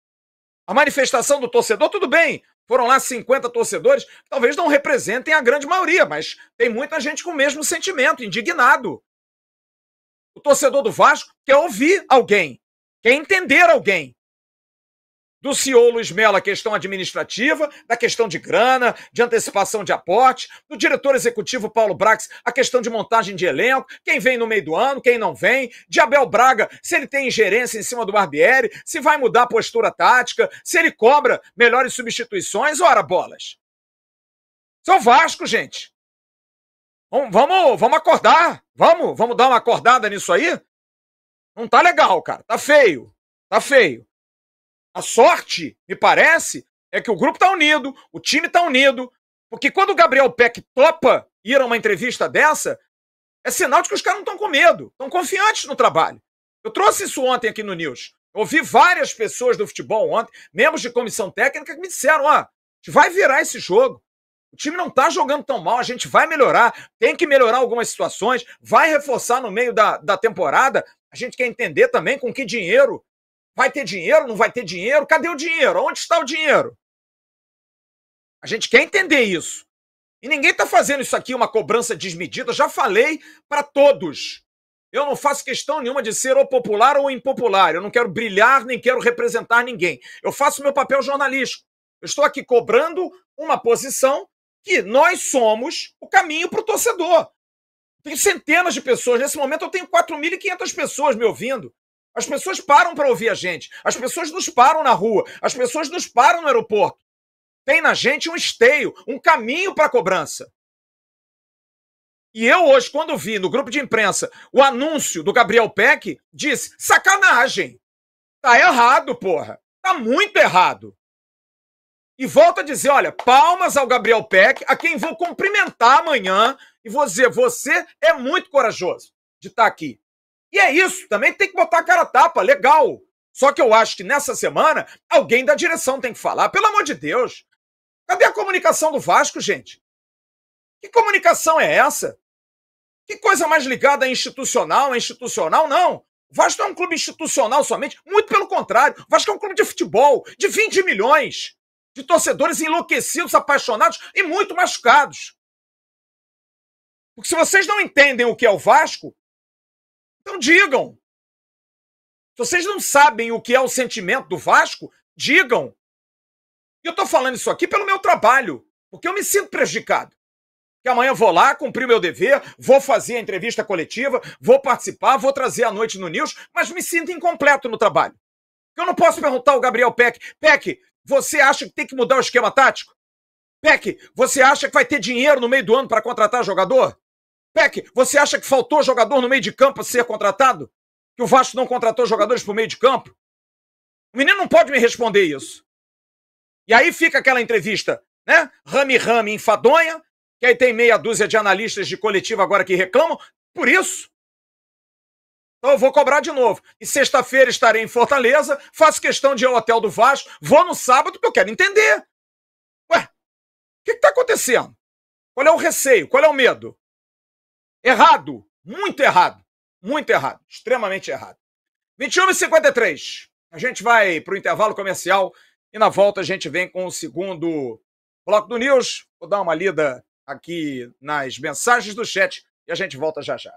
A manifestação do torcedor, tudo bem. Foram lá 50 torcedores, talvez não representem a grande maioria, mas tem muita gente com o mesmo sentimento, indignado. O torcedor do Vasco quer ouvir alguém, quer entender alguém do CEO Luiz Mello a questão administrativa, da questão de grana, de antecipação de aporte, do diretor executivo Paulo Brax a questão de montagem de elenco, quem vem no meio do ano, quem não vem, de Abel Braga, se ele tem ingerência em cima do Barbieri, se vai mudar a postura tática, se ele cobra melhores substituições, ora bolas. São Vasco, gente. Vamos, vamos acordar. Vamos, vamos dar uma acordada nisso aí. Não tá legal, cara. Tá feio. Tá feio. A sorte, me parece, é que o grupo está unido, o time está unido, porque quando o Gabriel Peck topa ir a uma entrevista dessa, é sinal de que os caras não estão com medo, estão confiantes no trabalho. Eu trouxe isso ontem aqui no News. Eu ouvi várias pessoas do futebol ontem, membros de comissão técnica, que me disseram: ó, ah, a gente vai virar esse jogo. O time não está jogando tão mal, a gente vai melhorar, tem que melhorar algumas situações, vai reforçar no meio da, da temporada. A gente quer entender também com que dinheiro Vai ter dinheiro? Não vai ter dinheiro? Cadê o dinheiro? Onde está o dinheiro? A gente quer entender isso. E ninguém está fazendo isso aqui uma cobrança desmedida. Já falei para todos. Eu não faço questão nenhuma de ser ou popular ou impopular. Eu não quero brilhar, nem quero representar ninguém. Eu faço meu papel jornalístico. Eu estou aqui cobrando uma posição que nós somos o caminho para o torcedor. Tenho centenas de pessoas. Nesse momento eu tenho 4.500 pessoas me ouvindo. As pessoas param para ouvir a gente. As pessoas nos param na rua. As pessoas nos param no aeroporto. Tem na gente um esteio, um caminho para a cobrança. E eu hoje, quando vi no grupo de imprensa o anúncio do Gabriel Peck, disse: sacanagem! Tá errado, porra! Tá muito errado! E volto a dizer: olha, palmas ao Gabriel Peck, a quem vou cumprimentar amanhã e vou dizer: você é muito corajoso de estar tá aqui. E é isso, também tem que botar a cara a tapa, legal. Só que eu acho que nessa semana alguém da direção tem que falar, pelo amor de Deus. Cadê a comunicação do Vasco, gente? Que comunicação é essa? Que coisa mais ligada a institucional, a institucional? Não. O Vasco não é um clube institucional somente, muito pelo contrário. O Vasco é um clube de futebol, de 20 milhões, de torcedores enlouquecidos, apaixonados e muito machucados. Porque se vocês não entendem o que é o Vasco, então digam. Se vocês não sabem o que é o sentimento do Vasco, digam. E eu estou falando isso aqui pelo meu trabalho, porque eu me sinto prejudicado. Que amanhã vou lá, cumprir meu dever, vou fazer a entrevista coletiva, vou participar, vou trazer a noite no News, mas me sinto incompleto no trabalho. Eu não posso perguntar ao Gabriel Peck, Peck, você acha que tem que mudar o esquema tático? Peck, você acha que vai ter dinheiro no meio do ano para contratar jogador? Peck, você acha que faltou jogador no meio de campo a ser contratado? Que o Vasco não contratou jogadores para o meio de campo? O menino não pode me responder isso. E aí fica aquela entrevista, né? Rami, Rami, enfadonha, que aí tem meia dúzia de analistas de coletivo agora que reclamam, por isso. Então eu vou cobrar de novo. E sexta-feira estarei em Fortaleza, faço questão de ir ao hotel do Vasco, vou no sábado porque eu quero entender. Ué, o que está acontecendo? Qual é o receio? Qual é o medo? Errado. Muito errado. Muito errado. Extremamente errado. 21 e 53 A gente vai para o intervalo comercial e na volta a gente vem com o segundo bloco do News. Vou dar uma lida aqui nas mensagens do chat e a gente volta já já.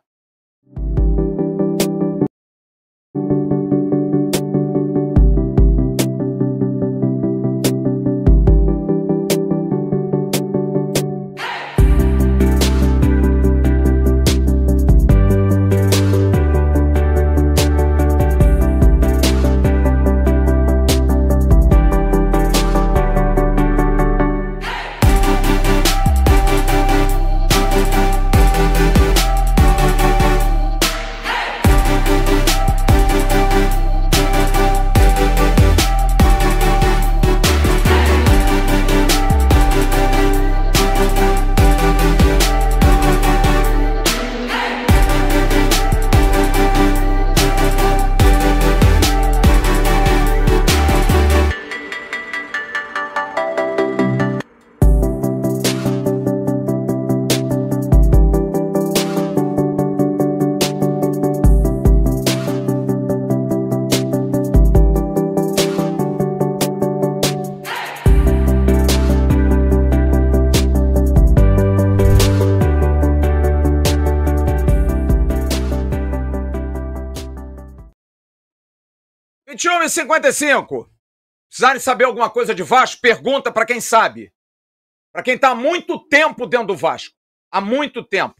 21 e 55. Precisarem saber alguma coisa de Vasco? Pergunta para quem sabe. Para quem está há muito tempo dentro do Vasco. Há muito tempo.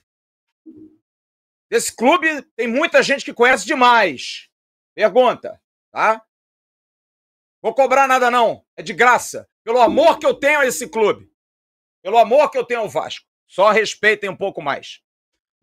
Desse clube tem muita gente que conhece demais. Pergunta, tá? Vou cobrar nada não, é de graça. Pelo amor que eu tenho a esse clube. Pelo amor que eu tenho ao Vasco. Só respeitem um pouco mais.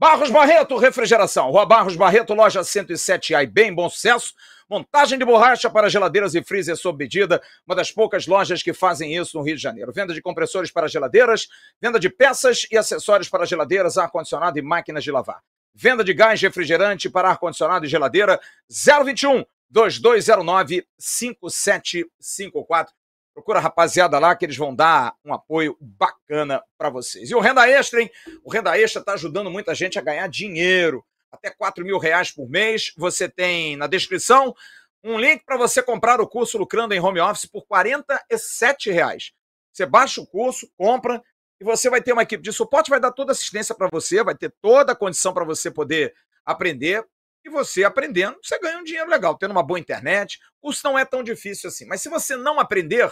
Barros Barreto, refrigeração. Rua Barros Barreto, loja 107A e bem bom sucesso. Montagem de borracha para geladeiras e freezer sob medida, uma das poucas lojas que fazem isso no Rio de Janeiro. Venda de compressores para geladeiras, venda de peças e acessórios para geladeiras, ar-condicionado e máquinas de lavar. Venda de gás refrigerante para ar-condicionado e geladeira, 021 2209 5754. Procura a rapaziada lá que eles vão dar um apoio bacana para vocês. E o Renda Extra, hein? O Renda Extra está ajudando muita gente a ganhar dinheiro. Até 4 mil reais por mês. Você tem na descrição um link para você comprar o curso Lucrando em Home Office por R$ reais. Você baixa o curso, compra e você vai ter uma equipe de suporte, vai dar toda assistência para você, vai ter toda a condição para você poder aprender. E você aprendendo, você ganha um dinheiro legal, tendo uma boa internet. O curso não é tão difícil assim. Mas se você não aprender,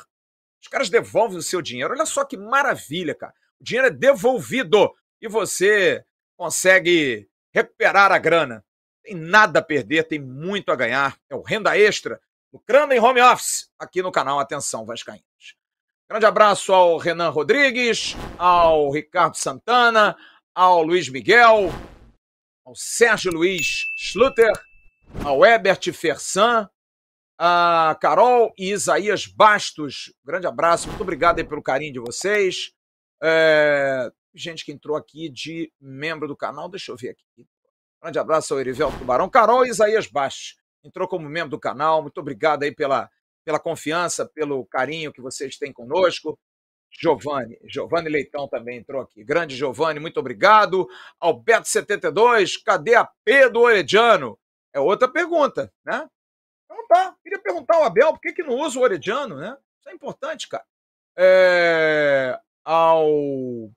os caras devolvem o seu dinheiro. Olha só que maravilha, cara. O dinheiro é devolvido e você consegue recuperar a grana. Tem nada a perder, tem muito a ganhar. É o Renda Extra, lucrando em home office, aqui no canal Atenção Vascaínos. Grande abraço ao Renan Rodrigues, ao Ricardo Santana, ao Luiz Miguel, ao Sérgio Luiz Schluter, ao Ebert Fersan, a Carol e Isaías Bastos. Grande abraço, muito obrigado pelo carinho de vocês. É... gente que entrou aqui de membro do canal, deixa eu ver aqui. Grande abraço ao Erivel Tubarão. Carol e Isaías Bastos entrou como membro do canal, muito obrigado aí pela, pela confiança, pelo carinho que vocês têm conosco. Giovanni, Giovanni Leitão também entrou aqui. Grande Giovanni, muito obrigado. Alberto 72, cadê a P do Orediano? É outra pergunta, né? Então tá, queria perguntar ao Abel por que, que não usa o Orediano, né? Isso é importante, cara. É... Ao.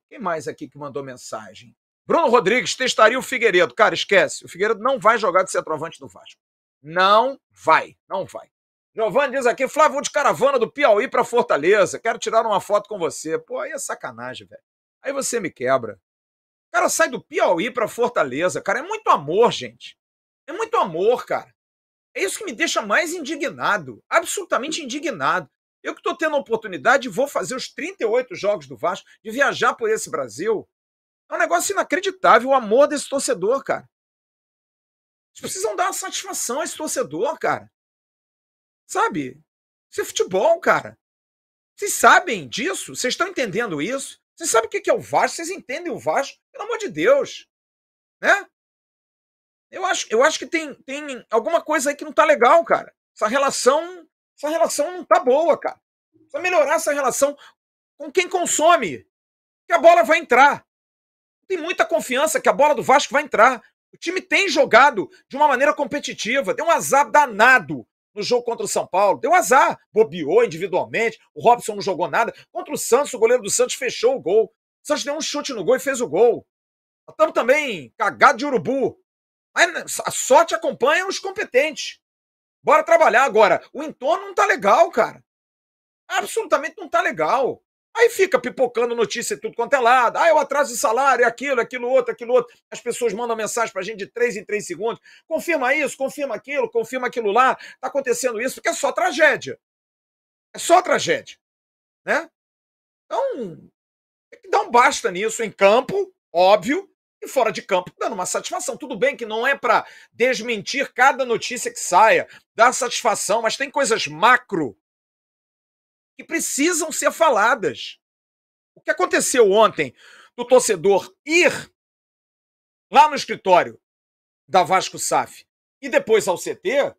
Quem mais aqui que mandou mensagem? Bruno Rodrigues testaria o Figueiredo. Cara, esquece. O Figueiredo não vai jogar de centroavante no Vasco. Não vai, não vai. Giovanni diz aqui, Flávio de caravana do Piauí para Fortaleza, quero tirar uma foto com você. Pô, aí é sacanagem, velho. Aí você me quebra. O cara sai do Piauí para Fortaleza, cara, é muito amor, gente. É muito amor, cara. É isso que me deixa mais indignado, absolutamente indignado. Eu que estou tendo a oportunidade, vou fazer os 38 jogos do Vasco, de viajar por esse Brasil. É um negócio inacreditável o amor desse torcedor, cara. Eles precisam dar uma satisfação a esse torcedor, cara. Sabe? Isso é futebol, cara. Vocês sabem disso? Vocês estão entendendo isso? Vocês sabem o que é o Vasco? Vocês entendem o Vasco? Pelo amor de Deus. Né? Eu acho, eu acho que tem, tem alguma coisa aí que não tá legal, cara. Essa relação, essa relação não tá boa, cara. Precisa melhorar essa relação com quem consome. Que a bola vai entrar. Tem muita confiança que a bola do Vasco vai entrar. O time tem jogado de uma maneira competitiva. deu um azar danado no jogo contra o São Paulo. Deu azar, bobeou individualmente, o Robson não jogou nada. Contra o Santos, o goleiro do Santos fechou o gol. O Santos deu um chute no gol e fez o gol. Estamos também cagado de urubu. Né, a sorte acompanha os competentes. Bora trabalhar agora. O entorno não tá legal, cara. Absolutamente não tá legal. Aí fica pipocando notícia tudo quanto é lado. Ah, eu é atraso de salário, é aquilo, é aquilo outro, aquilo outro. As pessoas mandam mensagem pra gente de três em três segundos. Confirma isso, confirma aquilo, confirma aquilo lá. Tá acontecendo isso, porque é só tragédia. É só tragédia. Né? Então, tem que dar um basta nisso em campo, óbvio, e fora de campo, dando uma satisfação. Tudo bem que não é para desmentir cada notícia que saia, dar satisfação, mas tem coisas macro que precisam ser faladas. O que aconteceu ontem do torcedor ir lá no escritório da Vasco SAF e depois ao CT,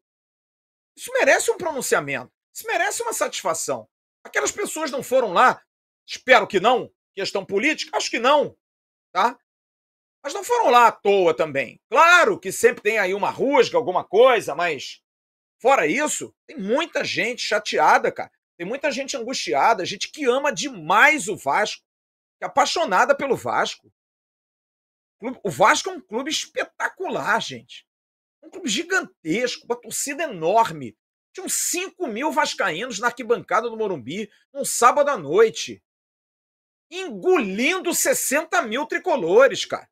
isso merece um pronunciamento, isso merece uma satisfação. Aquelas pessoas não foram lá, espero que não, questão política, acho que não, tá? Mas não foram lá à toa também. Claro que sempre tem aí uma rusga, alguma coisa, mas fora isso, tem muita gente chateada, cara. Tem muita gente angustiada, gente que ama demais o Vasco, que é apaixonada pelo Vasco. O Vasco é um clube espetacular, gente. Um clube gigantesco, uma torcida enorme. Tinham 5 mil vascaínos na arquibancada do Morumbi num sábado à noite. Engolindo 60 mil tricolores, cara.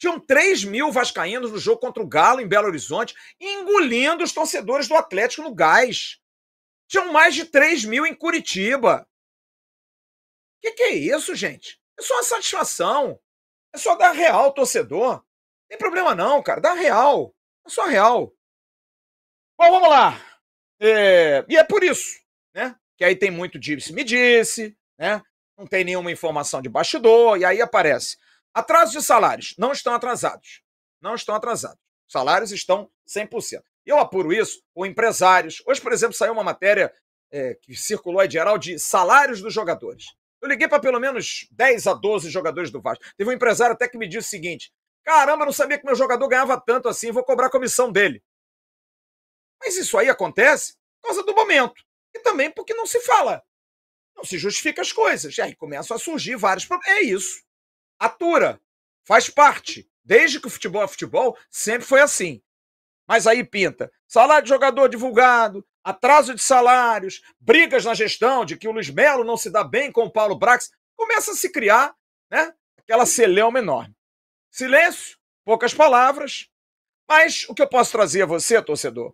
Tinham 3 mil vascaínos no jogo contra o Galo em Belo Horizonte, engolindo os torcedores do Atlético no gás. Tinham mais de 3 mil em Curitiba. O que, que é isso, gente? É só uma satisfação. É só dar real ao torcedor. Não tem problema não, cara. Dá real. É só real. Bom, vamos lá. É... E é por isso, né? Que aí tem muito disse me disse, né? Não tem nenhuma informação de bastidor, e aí aparece. atrasos de salários. Não estão atrasados. Não estão atrasados. Salários estão 100%. Eu apuro isso com empresários. Hoje, por exemplo, saiu uma matéria é, que circulou em geral de salários dos jogadores. Eu liguei para pelo menos 10 a 12 jogadores do Vasco. Teve um empresário até que me disse o seguinte: caramba, não sabia que meu jogador ganhava tanto assim, vou cobrar a comissão dele. Mas isso aí acontece por causa do momento. E também porque não se fala. Não se justifica as coisas. E aí começam a surgir vários problemas. É isso. Atura. Faz parte. Desde que o futebol é futebol, sempre foi assim. Mas aí pinta salário de jogador divulgado, atraso de salários, brigas na gestão de que o Luiz Melo não se dá bem com o Paulo Brax. Começa a se criar né, aquela celeuma enorme. Silêncio, poucas palavras. Mas o que eu posso trazer a você, torcedor?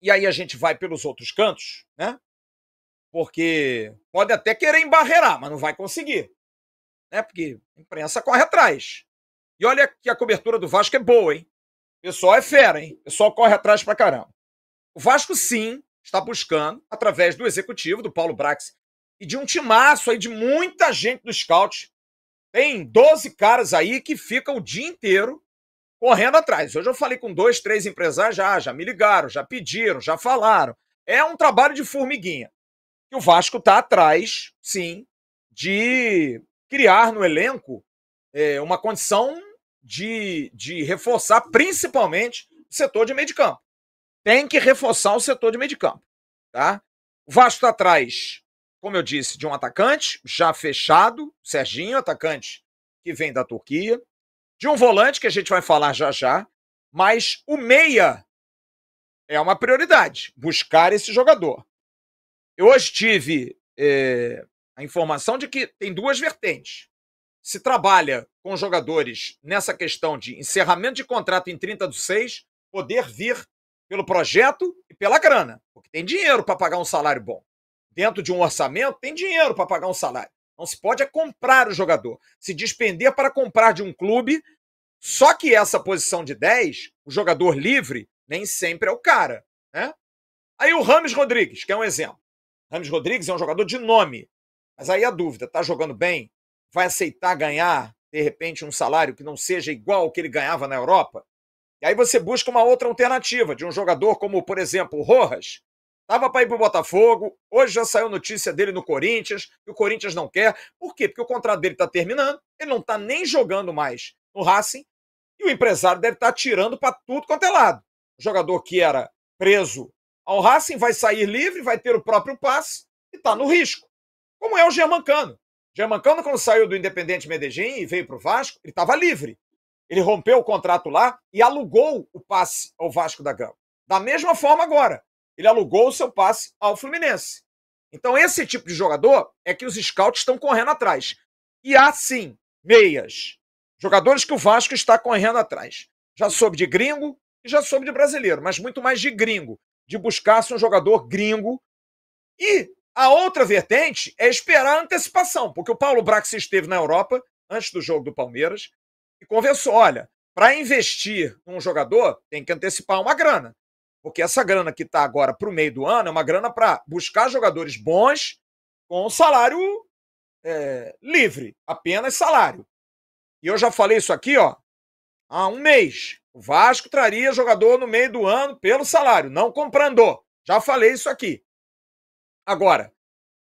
E aí a gente vai pelos outros cantos, né? Porque pode até querer embarreirar, mas não vai conseguir. Né? Porque a imprensa corre atrás. E olha que a cobertura do Vasco é boa, hein? pessoal é fera, hein? O pessoal corre atrás pra caramba. O Vasco, sim, está buscando, através do executivo, do Paulo Brax, e de um timaço aí de muita gente do scout. Tem 12 caras aí que ficam o dia inteiro correndo atrás. Hoje eu falei com dois, três empresários já, já me ligaram, já pediram, já falaram. É um trabalho de formiguinha. E o Vasco está atrás, sim, de criar no elenco é, uma condição de, de reforçar principalmente o setor de meio de campo. Tem que reforçar o setor de meio de campo. Tá? O Vasco está atrás, como eu disse, de um atacante já fechado, Serginho, atacante que vem da Turquia, de um volante que a gente vai falar já já, mas o meia é uma prioridade, buscar esse jogador. Eu hoje tive é, a informação de que tem duas vertentes se trabalha com jogadores nessa questão de encerramento de contrato em 30 do 6, poder vir pelo projeto e pela grana, porque tem dinheiro para pagar um salário bom. Dentro de um orçamento, tem dinheiro para pagar um salário. Não se pode é comprar o jogador, se despender para comprar de um clube. Só que essa posição de 10, o jogador livre, nem sempre é o cara. Né? Aí o Rames Rodrigues, que é um exemplo. Rames Rodrigues é um jogador de nome. Mas aí a dúvida, tá jogando bem? vai aceitar ganhar, de repente, um salário que não seja igual ao que ele ganhava na Europa? E aí você busca uma outra alternativa de um jogador como, por exemplo, o Rojas. Tava para ir para o Botafogo, hoje já saiu notícia dele no Corinthians, e o Corinthians não quer. Por quê? Porque o contrato dele está terminando, ele não está nem jogando mais no Racing, e o empresário deve estar tá tirando para tudo quanto é lado. O jogador que era preso ao Racing vai sair livre, vai ter o próprio passe e está no risco. Como é o Germancano. Germancano, quando saiu do Independente Medellín e veio para o Vasco, ele estava livre. Ele rompeu o contrato lá e alugou o passe ao Vasco da Gama. Da mesma forma agora, ele alugou o seu passe ao Fluminense. Então, esse tipo de jogador é que os scouts estão correndo atrás. E há sim meias. Jogadores que o Vasco está correndo atrás. Já soube de gringo e já soube de brasileiro, mas muito mais de gringo. De buscar-se um jogador gringo. E a outra vertente é esperar a antecipação, porque o Paulo Brax esteve na Europa antes do jogo do Palmeiras e conversou: olha, para investir num jogador, tem que antecipar uma grana. Porque essa grana que está agora para o meio do ano é uma grana para buscar jogadores bons com salário é, livre, apenas salário. E eu já falei isso aqui, ó, há um mês. O Vasco traria jogador no meio do ano pelo salário, não comprando. Já falei isso aqui. Agora,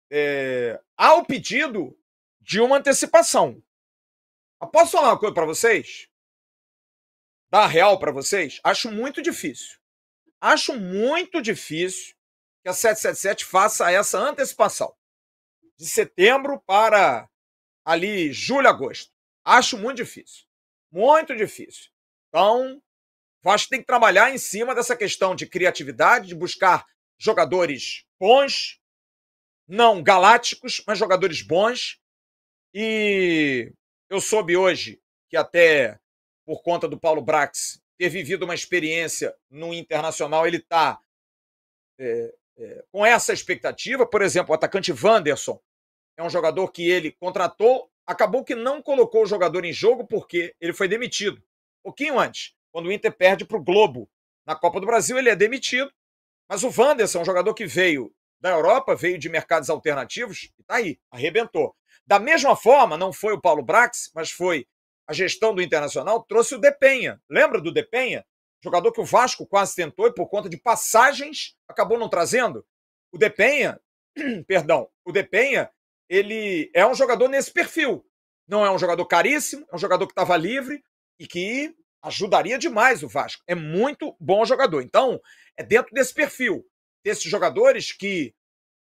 é, há o pedido de uma antecipação. Ah, posso falar uma coisa para vocês? Dar real para vocês? Acho muito difícil. Acho muito difícil que a 777 faça essa antecipação. De setembro para ali julho, agosto. Acho muito difícil. Muito difícil. Então, acho que tem que trabalhar em cima dessa questão de criatividade, de buscar jogadores bons, não galácticos, mas jogadores bons. E eu soube hoje que até por conta do Paulo Brax ter vivido uma experiência no Internacional, ele está é, é, com essa expectativa. Por exemplo, o atacante Wanderson é um jogador que ele contratou, acabou que não colocou o jogador em jogo porque ele foi demitido. Um pouquinho antes, quando o Inter perde para o Globo na Copa do Brasil, ele é demitido mas o Wanderson, um jogador que veio da Europa, veio de mercados alternativos, e está aí, arrebentou. Da mesma forma, não foi o Paulo Brax, mas foi a gestão do Internacional, trouxe o Depenha. Lembra do Depenha? Jogador que o Vasco quase tentou e por conta de passagens acabou não trazendo. O Depenha, perdão, o Depenha, ele é um jogador nesse perfil. Não é um jogador caríssimo, é um jogador que estava livre e que ajudaria demais o Vasco. É muito bom jogador. Então, é dentro desse perfil, desses jogadores que,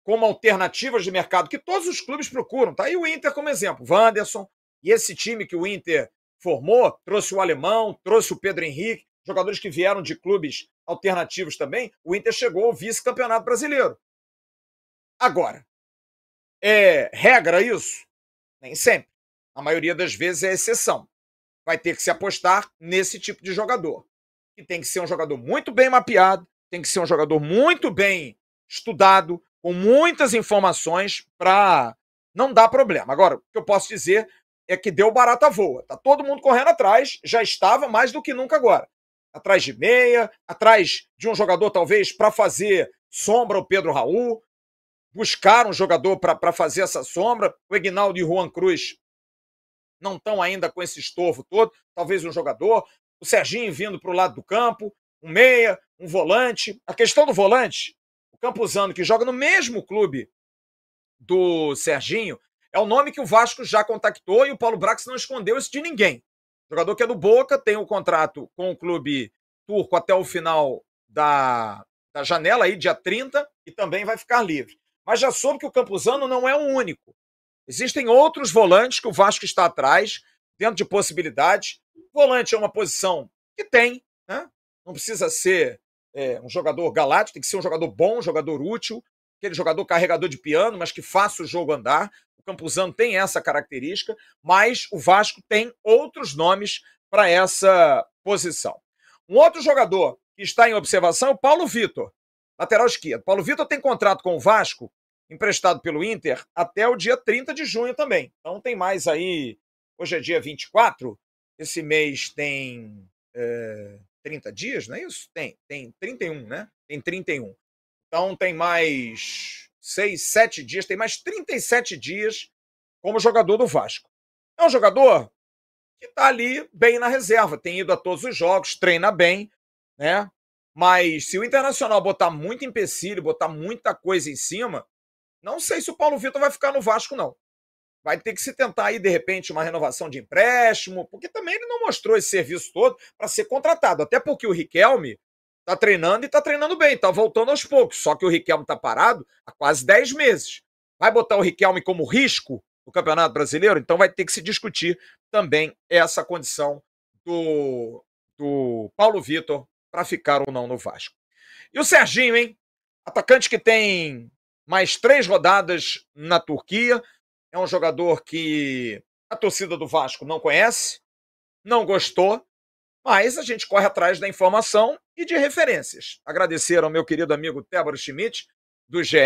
como alternativas de mercado, que todos os clubes procuram, tá? E o Inter como exemplo, Wanderson, e esse time que o Inter formou, trouxe o Alemão, trouxe o Pedro Henrique, jogadores que vieram de clubes alternativos também, o Inter chegou ao vice-campeonato brasileiro. Agora, é regra isso? Nem sempre. A maioria das vezes é exceção vai ter que se apostar nesse tipo de jogador. Que tem que ser um jogador muito bem mapeado, tem que ser um jogador muito bem estudado, com muitas informações para não dar problema. Agora, o que eu posso dizer é que deu barata voa. Tá todo mundo correndo atrás, já estava mais do que nunca agora. Atrás de meia, atrás de um jogador talvez para fazer sombra ao Pedro Raul, buscar um jogador para fazer essa sombra. O Ignaldo e o Juan Cruz não estão ainda com esse estorvo todo, talvez um jogador, o Serginho vindo para o lado do campo, um meia, um volante. A questão do volante, o Campuzano, que joga no mesmo clube do Serginho, é o nome que o Vasco já contactou e o Paulo Brax não escondeu isso de ninguém. O jogador que é do Boca, tem um contrato com o clube turco até o final da, da janela, aí, dia 30, e também vai ficar livre. Mas já soube que o Campuzano não é o único. Existem outros volantes que o Vasco está atrás, dentro de possibilidades. Volante é uma posição que tem, né? não precisa ser é, um jogador galáctico, tem que ser um jogador bom, um jogador útil, aquele jogador carregador de piano, mas que faça o jogo andar. O Campuzano tem essa característica, mas o Vasco tem outros nomes para essa posição. Um outro jogador que está em observação é o Paulo Vitor, lateral esquerdo. Paulo Vitor tem contrato com o Vasco emprestado pelo Inter até o dia 30 de junho também. Então tem mais aí. Hoje é dia 24, esse mês tem é, eh, 30 dias, não é isso? Tem, tem 31, né? Tem 31. Então tem mais 6, 7 dias, tem mais 37 dias como jogador do Vasco. É um jogador que está ali bem na reserva, tem ido a todos os jogos, treina bem, né? Mas se o Internacional botar muito empecilho, botar muita coisa em cima, não sei se o Paulo Vitor vai ficar no Vasco, não. Vai ter que se tentar aí, de repente, uma renovação de empréstimo, porque também ele não mostrou esse serviço todo para ser contratado. Até porque o Riquelme está treinando e está treinando bem, está voltando aos poucos. Só que o Riquelme está parado há quase 10 meses. Vai botar o Riquelme como risco no Campeonato Brasileiro? Então vai ter que se discutir também essa condição do, do Paulo Vitor para ficar ou não no Vasco. E o Serginho, hein? Atacante que tem mais três rodadas na Turquia. É um jogador que a torcida do Vasco não conhece, não gostou, mas a gente corre atrás da informação e de referências. Agradecer ao meu querido amigo Tébora Schmidt, do GE.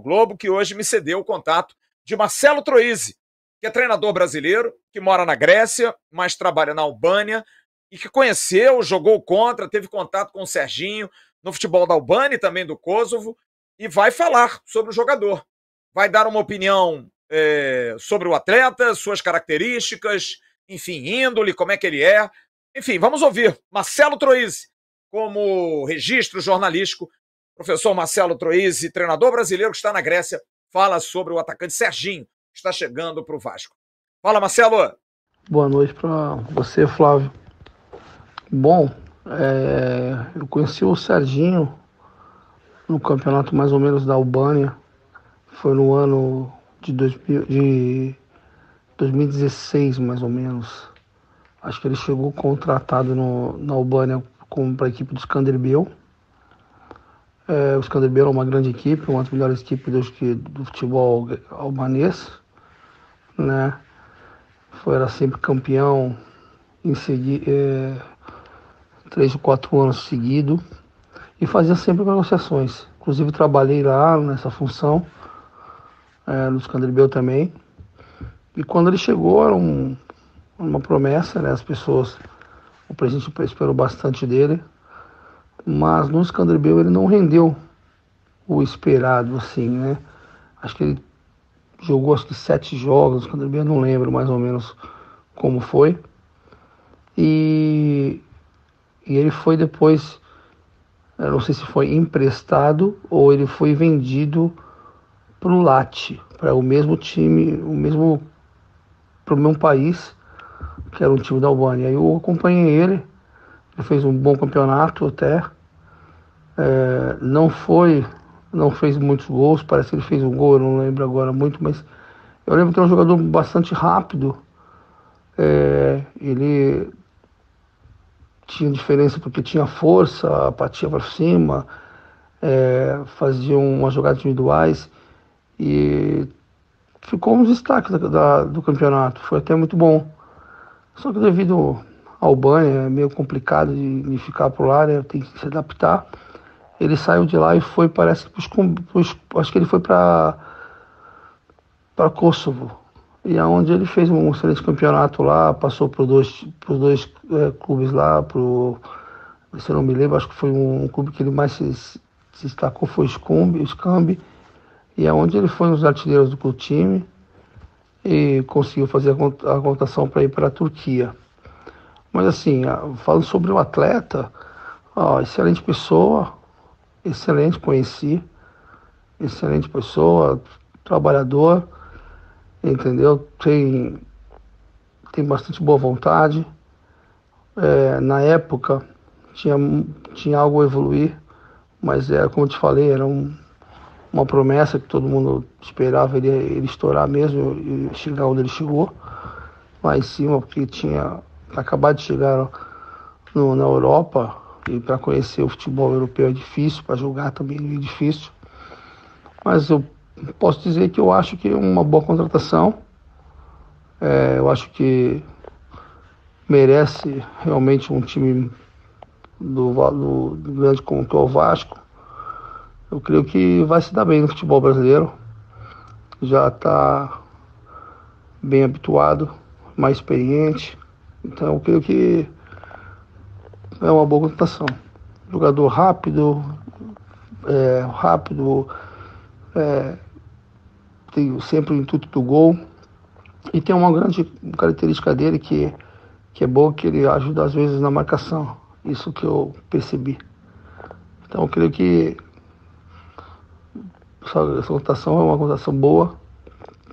Globo, que hoje me cedeu o contato de Marcelo Troisi, que é treinador brasileiro, que mora na Grécia, mas trabalha na Albânia e que conheceu, jogou contra, teve contato com o Serginho no futebol da Albânia e também do Kosovo e vai falar sobre o jogador. Vai dar uma opinião é, sobre o atleta, suas características, enfim, índole, como é que ele é. Enfim, vamos ouvir Marcelo Troisi como registro jornalístico. Professor Marcelo Troisi, treinador brasileiro que está na Grécia, fala sobre o atacante Serginho, que está chegando para o Vasco. Fala, Marcelo. Boa noite para você, Flávio. Bom, é, eu conheci o Serginho no campeonato mais ou menos da Albânia. Foi no ano de, de 2016, mais ou menos. Acho que ele chegou contratado no, na Albânia para a equipe do Skanderbeu. É, o Skanderbeu é uma grande equipe, uma das melhores equipes do, do futebol albanês. Né? Foi, era sempre campeão em seguida é, três ou quatro anos seguidos e fazia sempre negociações. Inclusive trabalhei lá nessa função, é, no Scandribeu também. E quando ele chegou era um, uma promessa, né? As pessoas, o presidente esperou bastante dele, mas no Scandribeu ele não rendeu o esperado, assim, né? Acho que ele jogou acho que sete jogos, quando eu não lembro mais ou menos como foi. E, e ele foi depois eu não sei se foi emprestado ou ele foi vendido para o Lati, para o mesmo time, o mesmo para o mesmo país, que era um time da Albânia. Eu acompanhei ele, ele fez um bom campeonato até. É, não foi, não fez muitos gols, parece que ele fez um gol, eu não lembro agora muito, mas eu lembro que era é um jogador bastante rápido. É, ele tinha diferença porque tinha força, partia para cima, é, fazia uma jogadas individuais e ficou um destaque da, da, do campeonato. Foi até muito bom. Só que devido ao banho é meio complicado de, de ficar por lá, né? tem que se adaptar. Ele saiu de lá e foi, parece, pros, pros, acho que ele foi para para Kosovo e aonde é ele fez um excelente campeonato lá, passou por dois, por dois é, clubes lá, pro, se eu não me lembro, acho que foi um, um clube que ele mais se, se destacou, foi o Scambi, Scambi, e aonde é ele foi um dos artilheiros do time e conseguiu fazer a, a contação para ir para a Turquia. Mas assim, falando sobre o atleta, ó, excelente pessoa, excelente, conheci, excelente pessoa, trabalhador, entendeu? Tem, tem bastante boa vontade. É, na época tinha, tinha algo a evoluir, mas era é, como eu te falei, era um, uma promessa que todo mundo esperava ele, ele estourar mesmo e chegar onde ele chegou, lá em cima, porque tinha acabado de chegar no, na Europa e para conhecer o futebol europeu é difícil, para jogar também é difícil. Mas eu posso dizer que eu acho que é uma boa contratação. É, eu acho que merece realmente um time do, do, do grande como que é o Vasco. Eu creio que vai se dar bem no futebol brasileiro. Já está bem habituado, mais experiente. Então eu creio que é uma boa contratação. Jogador rápido, é, rápido, é, tem sempre o intuito do gol. E tem uma grande característica dele que, que é boa, que ele ajuda às vezes na marcação. Isso que eu percebi. Então eu creio que essa, rotação é uma rotação boa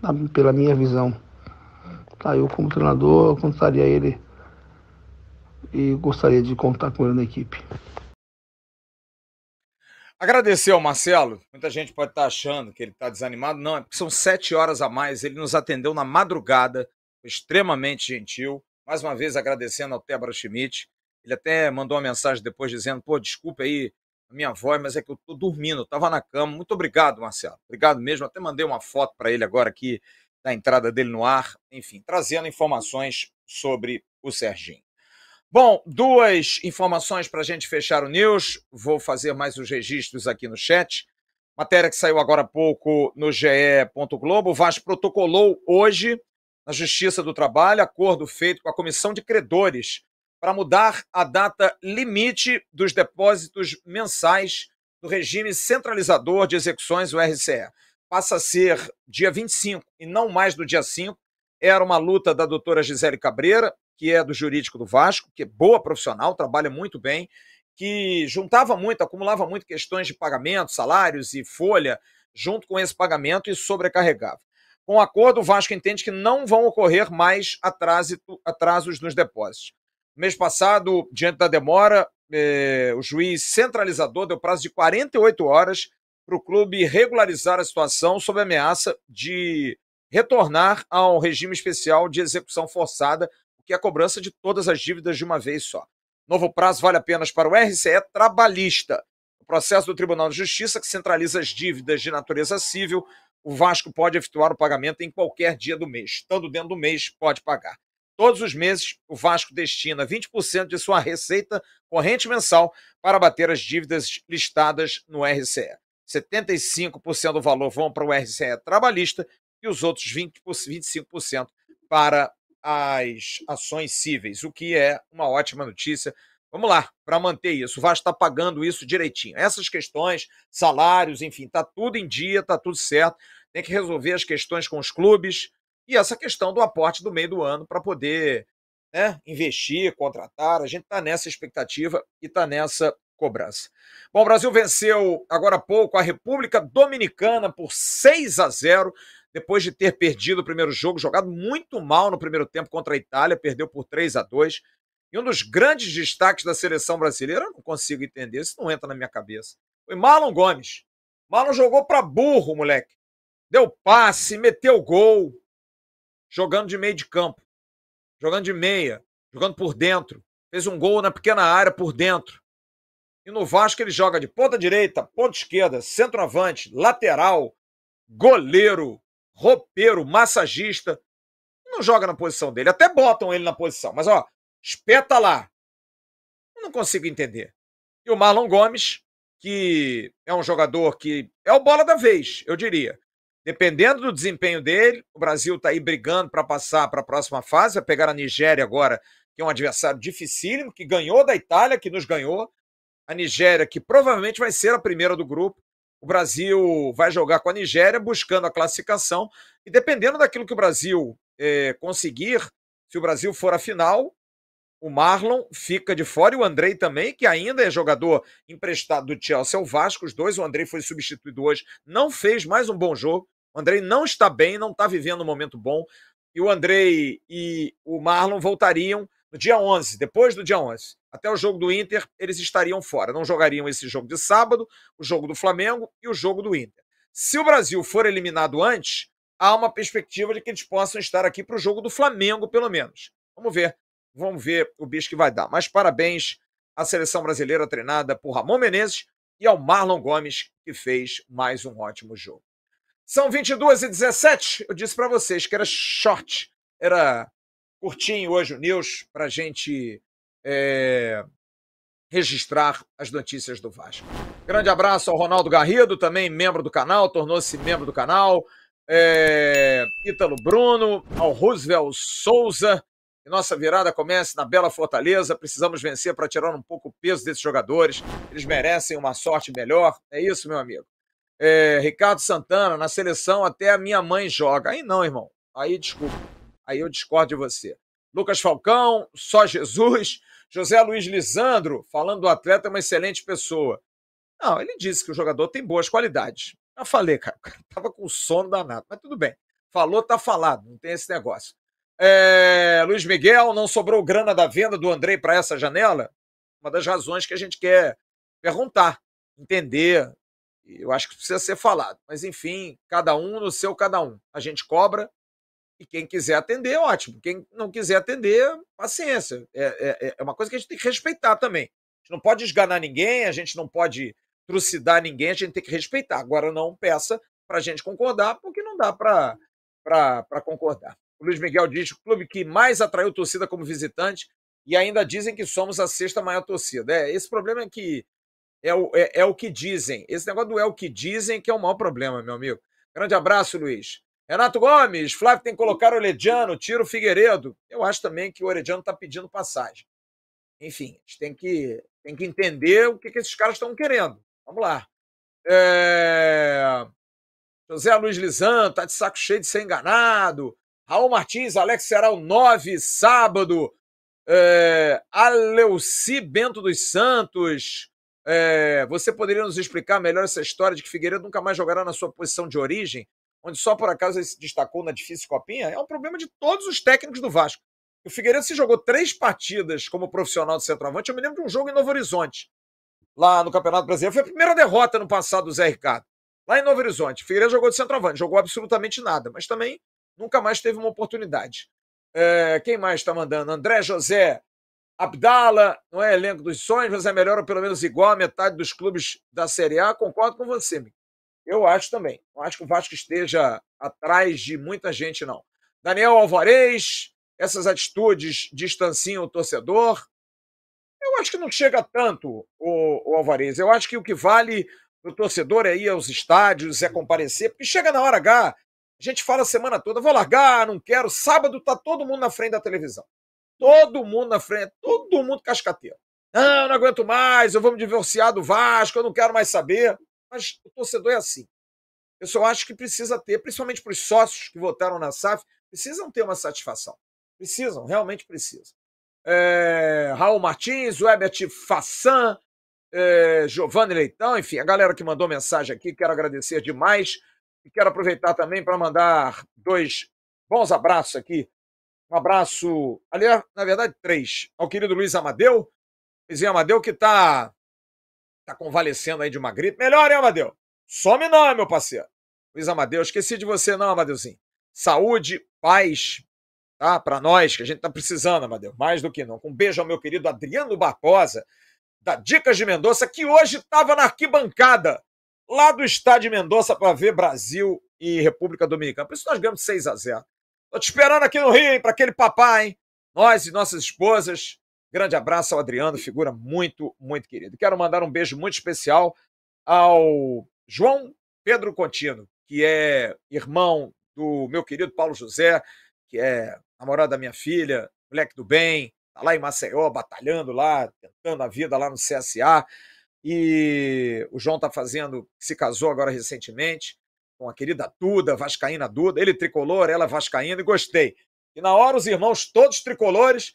tá, pela minha visão. Tá, eu como treinador eu contaria ele e gostaria de contar com ele na equipe. Agradecer ao Marcelo. Muita gente pode estar tá achando que ele está desanimado. Não, é porque são sete horas a mais. Ele nos atendeu na madrugada, foi extremamente gentil. Mais uma vez agradecendo ao Tebra Schmidt. Ele até mandou uma mensagem depois dizendo: pô, desculpa aí a minha voz, mas é que eu estou dormindo, estava na cama. Muito obrigado, Marcelo. Obrigado mesmo. Até mandei uma foto para ele agora aqui da entrada dele no ar. Enfim, trazendo informações sobre o Serginho. Bom, duas informações para a gente fechar o news. Vou fazer mais os registros aqui no chat. Matéria que saiu agora há pouco no GE. Globo. O Vaz protocolou hoje na Justiça do Trabalho acordo feito com a Comissão de Credores para mudar a data limite dos depósitos mensais do regime centralizador de execuções, o RCE. Passa a ser dia 25 e não mais do dia 5. Era uma luta da doutora Gisele Cabreira, que é do jurídico do Vasco, que é boa profissional, trabalha muito bem, que juntava muito, acumulava muito questões de pagamento, salários e folha junto com esse pagamento e sobrecarregava. Com o acordo, o Vasco entende que não vão ocorrer mais atrasos nos depósitos. mês passado, diante da demora, eh, o juiz centralizador deu prazo de 48 horas para o clube regularizar a situação sob ameaça de retornar ao regime especial de execução forçada que é a cobrança de todas as dívidas de uma vez só. Novo prazo vale apenas para o RCE trabalhista. O processo do Tribunal de Justiça que centraliza as dívidas de natureza civil, o Vasco pode efetuar o pagamento em qualquer dia do mês. Estando dentro do mês, pode pagar. Todos os meses, o Vasco destina 20% de sua receita corrente mensal para bater as dívidas listadas no RCE. 75% do valor vão para o RCE trabalhista e os outros 20, 25% para as ações cíveis, o que é uma ótima notícia. Vamos lá, para manter isso. O Vasco está pagando isso direitinho. Essas questões, salários, enfim, está tudo em dia, está tudo certo. Tem que resolver as questões com os clubes e essa questão do aporte do meio do ano para poder né, investir, contratar. A gente está nessa expectativa e está nessa cobrança. Bom, o Brasil venceu agora há pouco a República Dominicana por 6 a 0 depois de ter perdido o primeiro jogo, jogado muito mal no primeiro tempo contra a Itália, perdeu por 3 a 2 E um dos grandes destaques da seleção brasileira, eu não consigo entender, isso não entra na minha cabeça, foi Marlon Gomes. Marlon jogou para burro, moleque. Deu passe, meteu gol, jogando de meio de campo, jogando de meia, jogando por dentro. Fez um gol na pequena área por dentro. E no Vasco ele joga de ponta direita, ponta esquerda, centroavante, lateral, goleiro, roupeiro, massagista, não joga na posição dele. Até botam ele na posição, mas ó, espeta lá. não consigo entender. E o Marlon Gomes, que é um jogador que é o bola da vez, eu diria. Dependendo do desempenho dele, o Brasil está aí brigando para passar para a próxima fase, vai pegar a Nigéria agora, que é um adversário dificílimo, que ganhou da Itália, que nos ganhou. A Nigéria, que provavelmente vai ser a primeira do grupo. O Brasil vai jogar com a Nigéria buscando a classificação e dependendo daquilo que o Brasil é, conseguir, se o Brasil for à final, o Marlon fica de fora e o Andrei também, que ainda é jogador emprestado do Chelsea ao Vasco. Os dois, o Andrei foi substituído hoje, não fez mais um bom jogo. O Andrei não está bem, não está vivendo um momento bom. E o Andrei e o Marlon voltariam no dia 11, depois do dia 11. Até o jogo do Inter, eles estariam fora. Não jogariam esse jogo de sábado, o jogo do Flamengo e o jogo do Inter. Se o Brasil for eliminado antes, há uma perspectiva de que eles possam estar aqui para o jogo do Flamengo, pelo menos. Vamos ver. Vamos ver o bicho que vai dar. Mas parabéns à seleção brasileira treinada por Ramon Menezes e ao Marlon Gomes, que fez mais um ótimo jogo. São 22 e 17. Eu disse para vocês que era short, era curtinho hoje o news para gente é, registrar as notícias do Vasco. Grande abraço ao Ronaldo Garrido, também membro do canal, tornou-se membro do canal. É, Ítalo Bruno, ao Roosevelt Souza. Que nossa virada comece na bela Fortaleza. Precisamos vencer para tirar um pouco o peso desses jogadores. Eles merecem uma sorte melhor. É isso, meu amigo. É, Ricardo Santana, na seleção até a minha mãe joga. Aí não, irmão. Aí desculpa. Aí eu discordo de você. Lucas Falcão, só Jesus. José Luiz Lisandro, falando do atleta, é uma excelente pessoa. Não, ele disse que o jogador tem boas qualidades. Já falei, cara, o cara tava com sono danado, mas tudo bem. Falou, tá falado, não tem esse negócio. É, Luiz Miguel, não sobrou grana da venda do Andrei para essa janela? Uma das razões que a gente quer perguntar, entender. Eu acho que precisa ser falado. Mas, enfim, cada um no seu cada um. A gente cobra, e quem quiser atender, ótimo. Quem não quiser atender, paciência. É, é, é, é, uma coisa que a gente tem que respeitar também. A gente não pode esganar ninguém, a gente não pode trucidar ninguém, a gente tem que respeitar. Agora não peça para a gente concordar, porque não dá para concordar. O Luiz Miguel diz o clube que mais atraiu torcida como visitante e ainda dizem que somos a sexta maior torcida. É, esse problema é que é o, é, é o que dizem. Esse negócio do é o que dizem que é o maior problema, meu amigo. Grande abraço, Luiz. Renato Gomes, Flávio tem que colocar o Orediano, tira o Figueiredo. Eu acho também que o Orediano está pedindo passagem. Enfim, a gente tem que, tem que entender o que, que esses caras estão querendo. Vamos lá. É... José Luiz Lizan tá de saco cheio de ser enganado. Raul Martins, Alex será o 9, sábado. É... Aleuci Bento dos Santos. É... Você poderia nos explicar melhor essa história de que Figueiredo nunca mais jogará na sua posição de origem? onde só por acaso ele se destacou na difícil copinha, é um problema de todos os técnicos do Vasco. O Figueiredo se jogou três partidas como profissional de centroavante. Eu me lembro de um jogo em Novo Horizonte, lá no Campeonato Brasileiro. Foi a primeira derrota no passado do Zé Ricardo. Lá em Novo Horizonte, o Figueiredo jogou de centroavante, jogou absolutamente nada, mas também nunca mais teve uma oportunidade. É, quem mais está mandando? André José Abdala, não é elenco dos sonhos, mas é melhor ou pelo menos igual a metade dos clubes da Série A. Concordo com você, Mick. Eu acho também. Não acho que o Vasco esteja atrás de muita gente, não. Daniel Alvarez, essas atitudes distanciam o torcedor. Eu acho que não chega tanto o, o Alvarez. Eu acho que o que vale para o torcedor é ir aos estádios, é comparecer, porque chega na hora H. A gente fala a semana toda, vou largar, não quero. Sábado tá todo mundo na frente da televisão. Todo mundo na frente, todo mundo cascateiro. Não, não aguento mais, eu vou me divorciar do Vasco, eu não quero mais saber. Mas o torcedor é assim. Eu só acho que precisa ter, principalmente para os sócios que votaram na SAF, precisam ter uma satisfação. Precisam, realmente precisam. É, Raul Martins, Webert Façan é, Giovanni Leitão, enfim, a galera que mandou mensagem aqui, quero agradecer demais. E quero aproveitar também para mandar dois bons abraços aqui. Um abraço, aliás, na verdade, três. Ao querido Luiz Amadeu, Luizinho Amadeu, que está tá convalescendo aí de uma gripe. Melhor, hein, Amadeu? Some não, meu parceiro. Luiz Amadeu, esqueci de você não, Amadeuzinho. Saúde, paz, tá? Para nós, que a gente tá precisando, Amadeu, mais do que não. Um beijo ao meu querido Adriano Barbosa, da Dicas de Mendonça, que hoje estava na arquibancada lá do estádio de Mendonça para ver Brasil e República Dominicana. Por isso nós ganhamos 6 a 0 Tô te esperando aqui no Rio, hein, para aquele papai hein? Nós e nossas esposas Grande abraço ao Adriano, figura muito, muito querido. Quero mandar um beijo muito especial ao João Pedro Contino, que é irmão do meu querido Paulo José, que é namorado da minha filha, moleque do bem, tá lá em Maceió, batalhando lá, tentando a vida lá no CSA. E o João tá fazendo, se casou agora recentemente com a querida Duda, Vascaína Duda, ele tricolor, ela vascaína, e gostei. E na hora os irmãos todos tricolores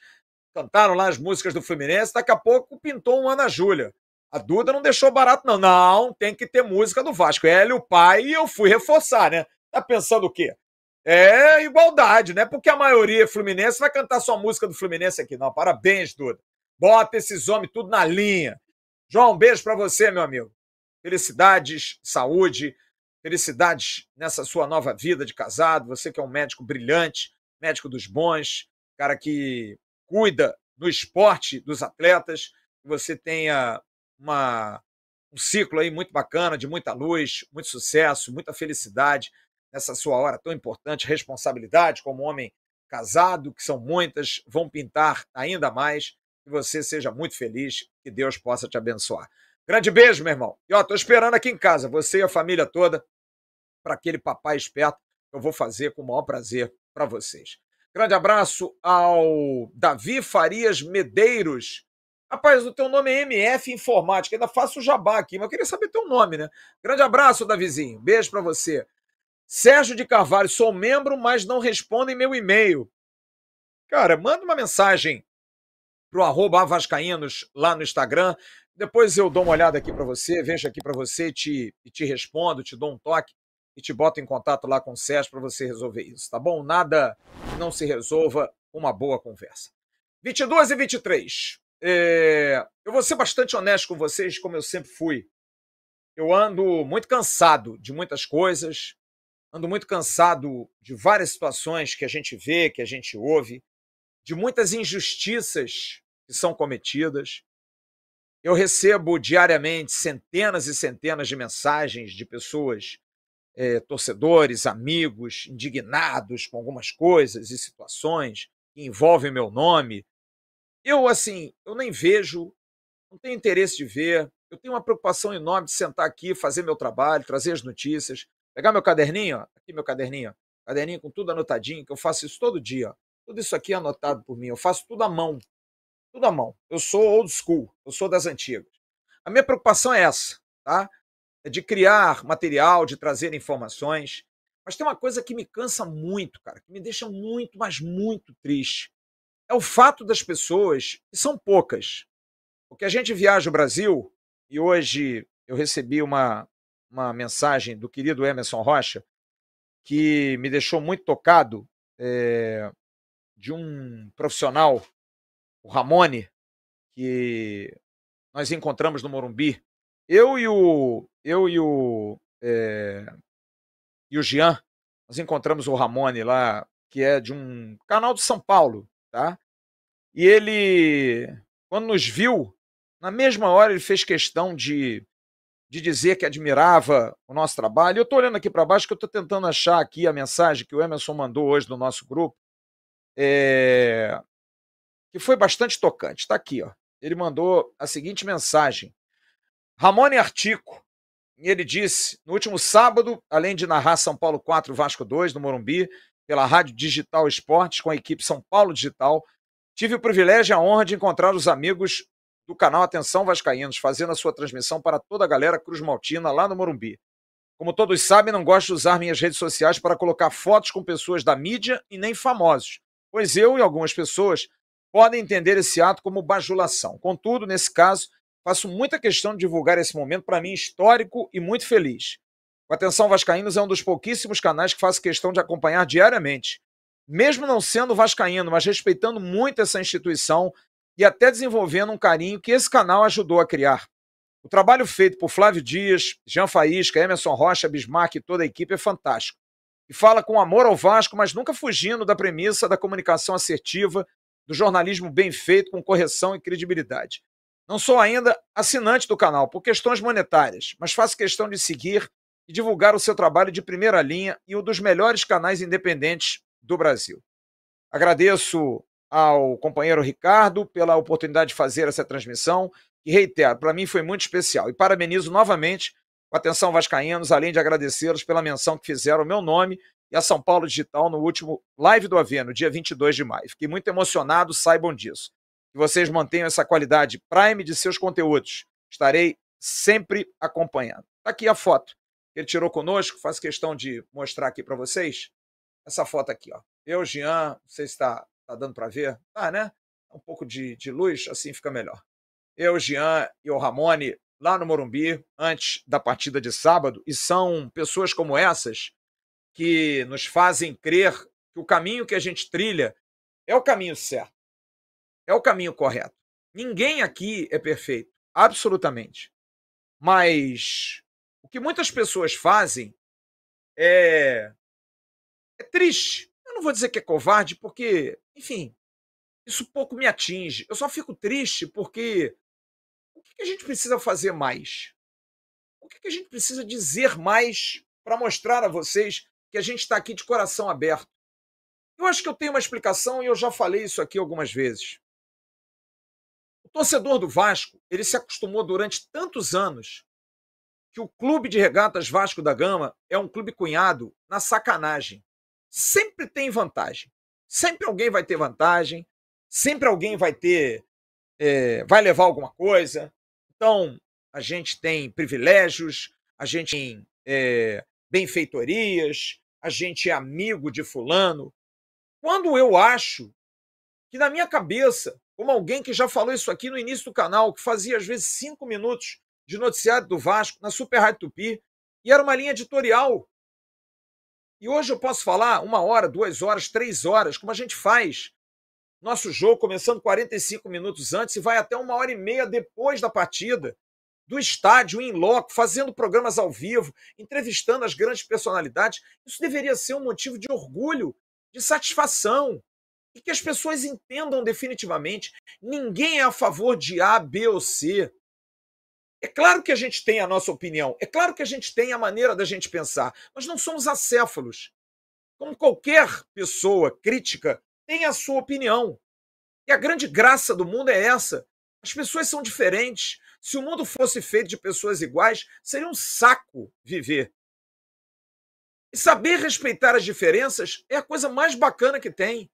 cantaram lá as músicas do Fluminense, daqui a pouco pintou um Ana Júlia. A Duda não deixou barato, não. Não, tem que ter música do Vasco. É ele, o pai, e eu fui reforçar, né? Tá pensando o quê? É igualdade, né? Porque a maioria é fluminense vai cantar sua música do Fluminense aqui. Não, parabéns, Duda. Bota esses homens tudo na linha. João, um beijo para você, meu amigo. Felicidades, saúde, felicidades nessa sua nova vida de casado. Você que é um médico brilhante, médico dos bons, cara que cuida no esporte dos atletas, que você tenha uma, um ciclo aí muito bacana, de muita luz, muito sucesso, muita felicidade nessa sua hora tão importante, responsabilidade como homem casado, que são muitas, vão pintar ainda mais. Que você seja muito feliz, que Deus possa te abençoar. Grande beijo, meu irmão. E ó, tô esperando aqui em casa, você e a família toda, para aquele papai esperto. Eu vou fazer com o maior prazer para vocês. Grande abraço ao Davi Farias Medeiros. Rapaz, o teu nome é MF Informática. Ainda faço jabá aqui, mas eu queria saber teu nome, né? Grande abraço, Davizinho. Beijo para você. Sérgio de Carvalho, sou membro, mas não respondem meu e-mail. Cara, manda uma mensagem pro arroba Vascaínos lá no Instagram. Depois eu dou uma olhada aqui para você, vejo aqui para você e te, e te respondo, te dou um toque e te boto em contato lá com o Sérgio para você resolver isso, tá bom? Nada não se resolva uma boa conversa. 22 e 23. É... Eu vou ser bastante honesto com vocês, como eu sempre fui. Eu ando muito cansado de muitas coisas, ando muito cansado de várias situações que a gente vê, que a gente ouve, de muitas injustiças que são cometidas. Eu recebo diariamente centenas e centenas de mensagens de pessoas é, torcedores, amigos indignados com algumas coisas e situações que envolvem meu nome. Eu, assim, eu nem vejo, não tenho interesse de ver. Eu tenho uma preocupação enorme de sentar aqui, fazer meu trabalho, trazer as notícias, pegar meu caderninho, ó, aqui meu caderninho, ó, caderninho com tudo anotadinho, que eu faço isso todo dia. Ó. Tudo isso aqui é anotado por mim, eu faço tudo à mão. Tudo à mão. Eu sou old school, eu sou das antigas. A minha preocupação é essa, tá? de criar material, de trazer informações. Mas tem uma coisa que me cansa muito, cara, que me deixa muito, mas muito triste. É o fato das pessoas, que são poucas. Porque a gente viaja o Brasil, e hoje eu recebi uma, uma mensagem do querido Emerson Rocha, que me deixou muito tocado, é, de um profissional, o Ramone, que nós encontramos no Morumbi. Eu e o eu e o, é, e o Jean, nós encontramos o Ramone lá, que é de um canal de São Paulo, tá? E ele, quando nos viu, na mesma hora ele fez questão de, de dizer que admirava o nosso trabalho. Eu estou olhando aqui para baixo que eu estou tentando achar aqui a mensagem que o Emerson mandou hoje no nosso grupo, é, que foi bastante tocante. Está aqui, ó. Ele mandou a seguinte mensagem: Ramone Artico, e ele disse: no último sábado, além de narrar São Paulo 4, Vasco 2 no Morumbi, pela Rádio Digital Esportes, com a equipe São Paulo Digital, tive o privilégio e a honra de encontrar os amigos do canal Atenção Vascaínos, fazendo a sua transmissão para toda a galera Cruz Maltina lá no Morumbi. Como todos sabem, não gosto de usar minhas redes sociais para colocar fotos com pessoas da mídia e nem famosos, pois eu e algumas pessoas podem entender esse ato como bajulação. Contudo, nesse caso, Faço muita questão de divulgar esse momento, para mim, histórico e muito feliz. O Atenção Vascaínos é um dos pouquíssimos canais que faço questão de acompanhar diariamente. Mesmo não sendo vascaíno, mas respeitando muito essa instituição e até desenvolvendo um carinho que esse canal ajudou a criar. O trabalho feito por Flávio Dias, Jean Faísca, Emerson Rocha, Bismarck e toda a equipe é fantástico. E fala com amor ao Vasco, mas nunca fugindo da premissa da comunicação assertiva, do jornalismo bem feito, com correção e credibilidade. Não sou ainda assinante do canal por questões monetárias, mas faço questão de seguir e divulgar o seu trabalho de primeira linha e um dos melhores canais independentes do Brasil. Agradeço ao companheiro Ricardo pela oportunidade de fazer essa transmissão e reitero, para mim foi muito especial e parabenizo novamente com atenção vascaínos, além de agradecê-los pela menção que fizeram ao meu nome e a São Paulo Digital no último Live do AV, no dia 22 de maio. Fiquei muito emocionado, saibam disso que vocês mantenham essa qualidade prime de seus conteúdos. Estarei sempre acompanhando. Tá aqui a foto que ele tirou conosco, faço questão de mostrar aqui para vocês. Essa foto aqui, ó. Eu, Jean, não sei se está tá dando para ver. Tá, né? Um pouco de, de luz, assim fica melhor. Eu, Jean e o Ramone lá no Morumbi antes da partida de sábado, e são pessoas como essas que nos fazem crer que o caminho que a gente trilha é o caminho certo é o caminho correto. Ninguém aqui é perfeito, absolutamente. Mas o que muitas pessoas fazem é, é triste. Eu não vou dizer que é covarde, porque, enfim, isso pouco me atinge. Eu só fico triste porque o que a gente precisa fazer mais? O que a gente precisa dizer mais para mostrar a vocês que a gente está aqui de coração aberto? Eu acho que eu tenho uma explicação e eu já falei isso aqui algumas vezes. O torcedor do Vasco, ele se acostumou durante tantos anos que o Clube de Regatas Vasco da Gama é um clube cunhado na sacanagem. Sempre tem vantagem. Sempre alguém vai ter vantagem, sempre alguém vai ter. É, vai levar alguma coisa. Então, a gente tem privilégios, a gente tem é, benfeitorias, a gente é amigo de Fulano. Quando eu acho que, na minha cabeça, como alguém que já falou isso aqui no início do canal, que fazia às vezes cinco minutos de noticiário do Vasco na Super Rádio Tupi, e era uma linha editorial. E hoje eu posso falar uma hora, duas horas, três horas, como a gente faz. Nosso jogo começando 45 minutos antes e vai até uma hora e meia depois da partida, do estádio, em loco, fazendo programas ao vivo, entrevistando as grandes personalidades. Isso deveria ser um motivo de orgulho, de satisfação e que as pessoas entendam definitivamente. Ninguém é a favor de A, B ou C. É claro que a gente tem a nossa opinião, é claro que a gente tem a maneira da gente pensar, mas não somos acéfalos. Como qualquer pessoa crítica tem a sua opinião. E a grande graça do mundo é essa. As pessoas são diferentes. Se o mundo fosse feito de pessoas iguais, seria um saco viver. E saber respeitar as diferenças é a coisa mais bacana que tem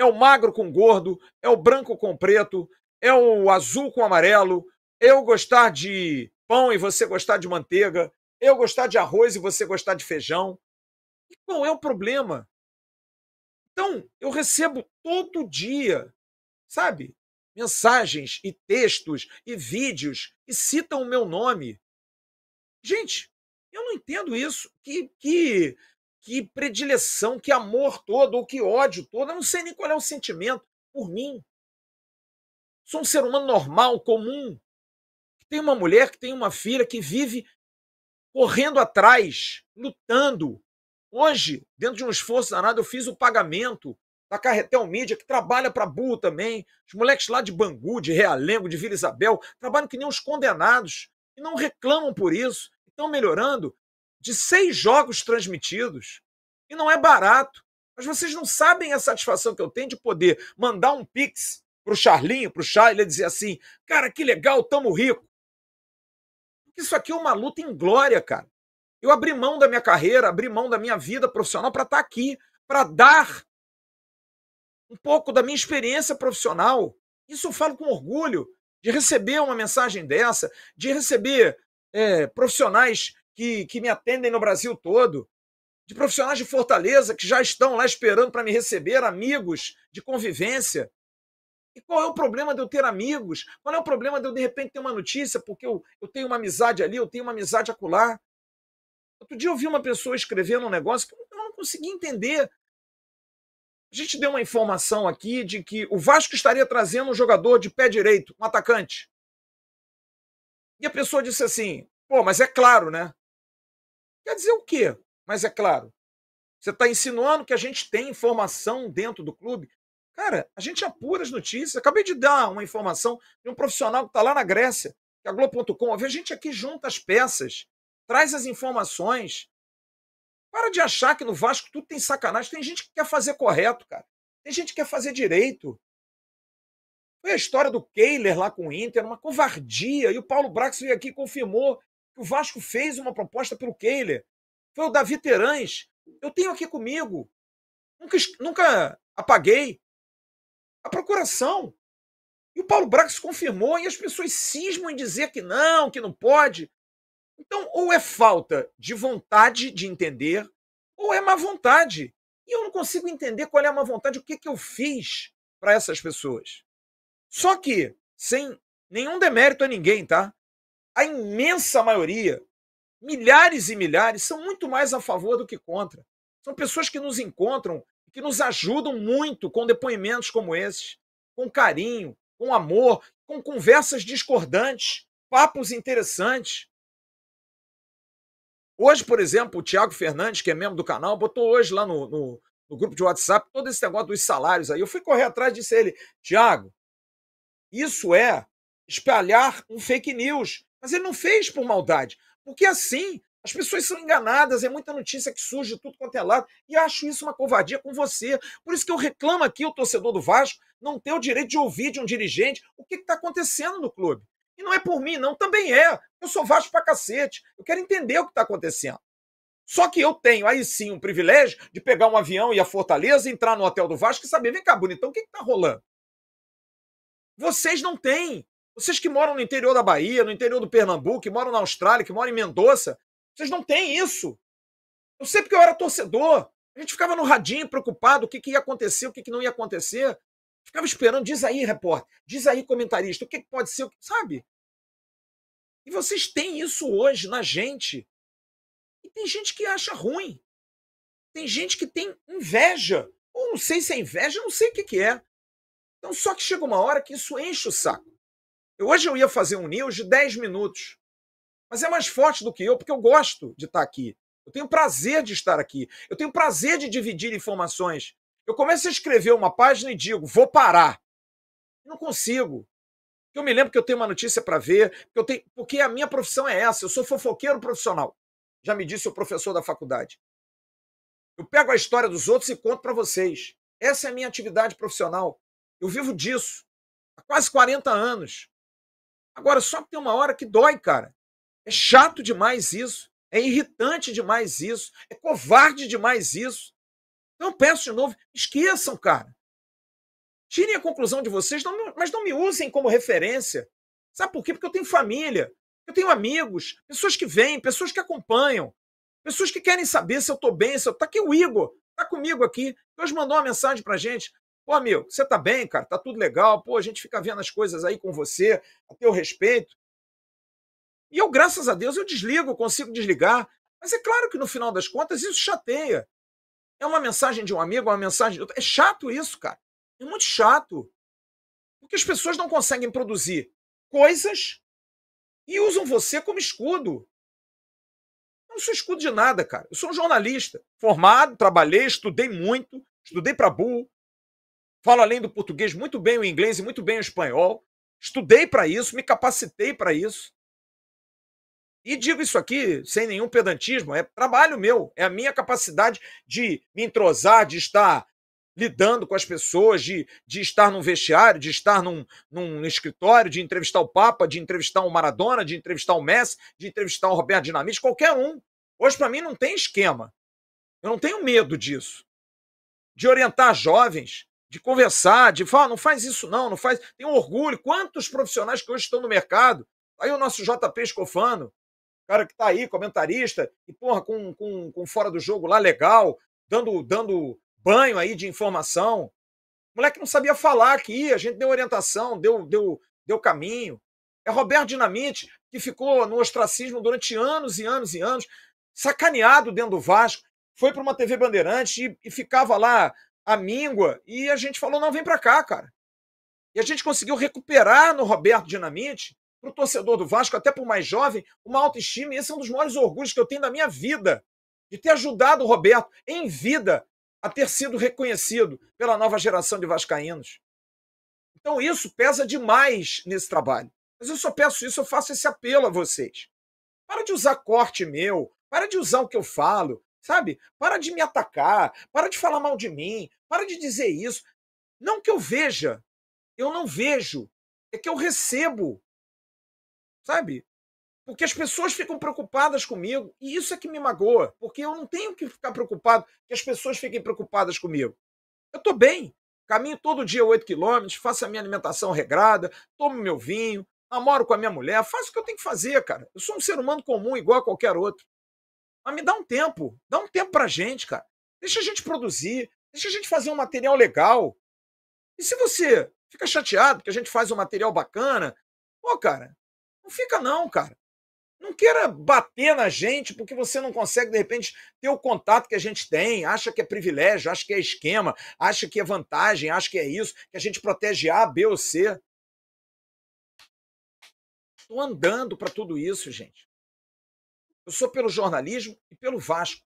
é o magro com gordo, é o branco com preto, é o azul com amarelo, eu gostar de pão e você gostar de manteiga, eu gostar de arroz e você gostar de feijão. E qual é o problema? Então, eu recebo todo dia, sabe? Mensagens e textos e vídeos que citam o meu nome. Gente, eu não entendo isso. Que, que que predileção, que amor todo, ou que ódio todo. Eu não sei nem qual é o sentimento por mim. Sou um ser humano normal, comum, que tem uma mulher, que tem uma filha, que vive correndo atrás, lutando. Hoje, dentro de um esforço danado, eu fiz o pagamento da Carretel Mídia, que trabalha para Bull também. Os moleques lá de Bangu, de Realengo, de Vila Isabel, trabalham que nem os condenados e não reclamam por isso. Estão melhorando de seis jogos transmitidos. E não é barato. Mas vocês não sabem a satisfação que eu tenho de poder mandar um pix pro Charlinho, pro Charlie, dizer assim: cara, que legal, tamo rico. Porque isso aqui é uma luta em glória, cara. Eu abri mão da minha carreira, abri mão da minha vida profissional para estar tá aqui, para dar um pouco da minha experiência profissional. Isso eu falo com orgulho de receber uma mensagem dessa, de receber é, profissionais que, que me atendem no Brasil todo, de profissionais de Fortaleza que já estão lá esperando para me receber, amigos de convivência. E qual é o problema de eu ter amigos? Qual é o problema de eu, de repente, ter uma notícia, porque eu, eu tenho uma amizade ali, eu tenho uma amizade acolá? Outro dia eu vi uma pessoa escrevendo um negócio que eu não consegui entender. A gente deu uma informação aqui de que o Vasco estaria trazendo um jogador de pé direito, um atacante. E a pessoa disse assim: pô, mas é claro, né? Quer dizer o quê? Mas é claro, você está insinuando que a gente tem informação dentro do clube. Cara, a gente apura as notícias. Acabei de dar uma informação de um profissional que está lá na Grécia, que é a Globo.com. A gente aqui junta as peças, traz as informações. Para de achar que no Vasco tudo tem sacanagem. Tem gente que quer fazer correto, cara. Tem gente que quer fazer direito. Foi a história do Kehler lá com o Inter, uma covardia. E o Paulo Brax veio aqui e confirmou o Vasco fez uma proposta pelo Kehler. Foi o Davi Terães. Eu tenho aqui comigo. Nunca, nunca apaguei. A procuração. E o Paulo Brax confirmou, e as pessoas cismam em dizer que não, que não pode. Então, ou é falta de vontade de entender, ou é má vontade. E eu não consigo entender qual é a má vontade, o que, que eu fiz para essas pessoas. Só que, sem nenhum demérito a ninguém, tá? a imensa maioria, milhares e milhares, são muito mais a favor do que contra. São pessoas que nos encontram, que nos ajudam muito com depoimentos como esses, com carinho, com amor, com conversas discordantes, papos interessantes. Hoje, por exemplo, o Tiago Fernandes, que é membro do canal, botou hoje lá no, no, no, grupo de WhatsApp todo esse negócio dos salários aí. Eu fui correr atrás e disse a ele, Tiago, isso é espalhar um fake news. Mas ele não fez por maldade. Porque assim, as pessoas são enganadas, é muita notícia que surge, tudo quanto é lado, e acho isso uma covardia com você. Por isso que eu reclamo aqui, o torcedor do Vasco, não ter o direito de ouvir de um dirigente o que está acontecendo no clube. E não é por mim, não, também é. Eu sou Vasco pra cacete. Eu quero entender o que está acontecendo. Só que eu tenho aí sim um privilégio de pegar um avião e a Fortaleza, entrar no hotel do Vasco e saber, vem cá, bonitão, o que está rolando? Vocês não têm. Vocês que moram no interior da Bahia, no interior do Pernambuco, que moram na Austrália, que moram em Mendoza, vocês não têm isso. Eu sei porque eu era torcedor. A gente ficava no radinho preocupado o que, que ia acontecer, o que, que não ia acontecer. Ficava esperando, diz aí, repórter, diz aí, comentarista, o que, que pode ser, sabe? E vocês têm isso hoje na gente. E tem gente que acha ruim. Tem gente que tem inveja. Ou não sei se é inveja, não sei o que, que é. Então, só que chega uma hora que isso enche o saco. Hoje eu ia fazer um news de 10 minutos, mas é mais forte do que eu, porque eu gosto de estar aqui. Eu tenho prazer de estar aqui. Eu tenho prazer de dividir informações. Eu começo a escrever uma página e digo, vou parar. Não consigo. Eu me lembro que eu tenho uma notícia para ver, eu tenho... porque a minha profissão é essa. Eu sou fofoqueiro profissional. Já me disse o professor da faculdade. Eu pego a história dos outros e conto para vocês. Essa é a minha atividade profissional. Eu vivo disso há quase 40 anos. Agora, só que tem uma hora que dói, cara. É chato demais isso. É irritante demais isso. É covarde demais isso. Então, peço de novo, esqueçam, cara. Tirem a conclusão de vocês, não, mas não me usem como referência. Sabe por quê? Porque eu tenho família, eu tenho amigos, pessoas que vêm, pessoas que acompanham, pessoas que querem saber se eu estou bem, se eu. Tá aqui o Igor, tá comigo aqui. Hoje mandou uma mensagem para gente. Ô, amigo, você tá bem, cara? Tá tudo legal? Pô, a gente fica vendo as coisas aí com você, a teu respeito. E eu, graças a Deus, eu desligo, consigo desligar. Mas é claro que no final das contas isso chateia. É uma mensagem de um amigo, é uma mensagem de outro. É chato isso, cara. É muito chato. Porque as pessoas não conseguem produzir coisas e usam você como escudo. Eu não sou escudo de nada, cara. Eu sou um jornalista formado, trabalhei, estudei muito, estudei para burro, Falo além do português muito bem o inglês e muito bem o espanhol. Estudei para isso, me capacitei para isso. E digo isso aqui sem nenhum pedantismo, é trabalho meu, é a minha capacidade de me entrosar, de estar lidando com as pessoas, de, de estar num vestiário, de estar num, num escritório, de entrevistar o Papa, de entrevistar o Maradona, de entrevistar o Messi, de entrevistar o Roberto Dinamite, qualquer um. Hoje, para mim, não tem esquema. Eu não tenho medo disso. De orientar jovens, de conversar, de falar, ah, não faz isso não, não faz. Tem orgulho. Quantos profissionais que hoje estão no mercado? Aí o nosso JP Escofano, cara que está aí, comentarista, e porra, com, com, com fora do jogo lá legal, dando, dando banho aí de informação. O moleque não sabia falar aqui, a gente deu orientação, deu, deu, deu caminho. É Roberto Dinamite, que ficou no ostracismo durante anos e anos e anos, sacaneado dentro do Vasco, foi para uma TV Bandeirante e, e ficava lá a míngua, e a gente falou: não, vem para cá, cara. E a gente conseguiu recuperar no Roberto Dinamite, para o torcedor do Vasco, até para o mais jovem, uma autoestima. E esse é um dos maiores orgulhos que eu tenho da minha vida, de ter ajudado o Roberto em vida a ter sido reconhecido pela nova geração de vascaínos. Então isso pesa demais nesse trabalho. Mas eu só peço isso, eu faço esse apelo a vocês. Para de usar corte meu, para de usar o que eu falo, sabe? Para de me atacar, para de falar mal de mim, para de dizer isso. Não que eu veja, eu não vejo, é que eu recebo, sabe? Porque as pessoas ficam preocupadas comigo e isso é que me magoa, porque eu não tenho que ficar preocupado que as pessoas fiquem preocupadas comigo. Eu estou bem, caminho todo dia 8 quilômetros, faço a minha alimentação regrada, tomo meu vinho, namoro com a minha mulher, faço o que eu tenho que fazer, cara. Eu sou um ser humano comum igual a qualquer outro. Mas me dá um tempo. Dá um tempo pra gente, cara. Deixa a gente produzir. Deixa a gente fazer um material legal. E se você fica chateado que a gente faz um material bacana, pô, cara, não fica não, cara. Não queira bater na gente porque você não consegue, de repente, ter o contato que a gente tem, acha que é privilégio, acha que é esquema, acha que é vantagem, acha que é isso, que a gente protege A, B ou C. Estou andando para tudo isso, gente. Eu sou pelo jornalismo e pelo Vasco.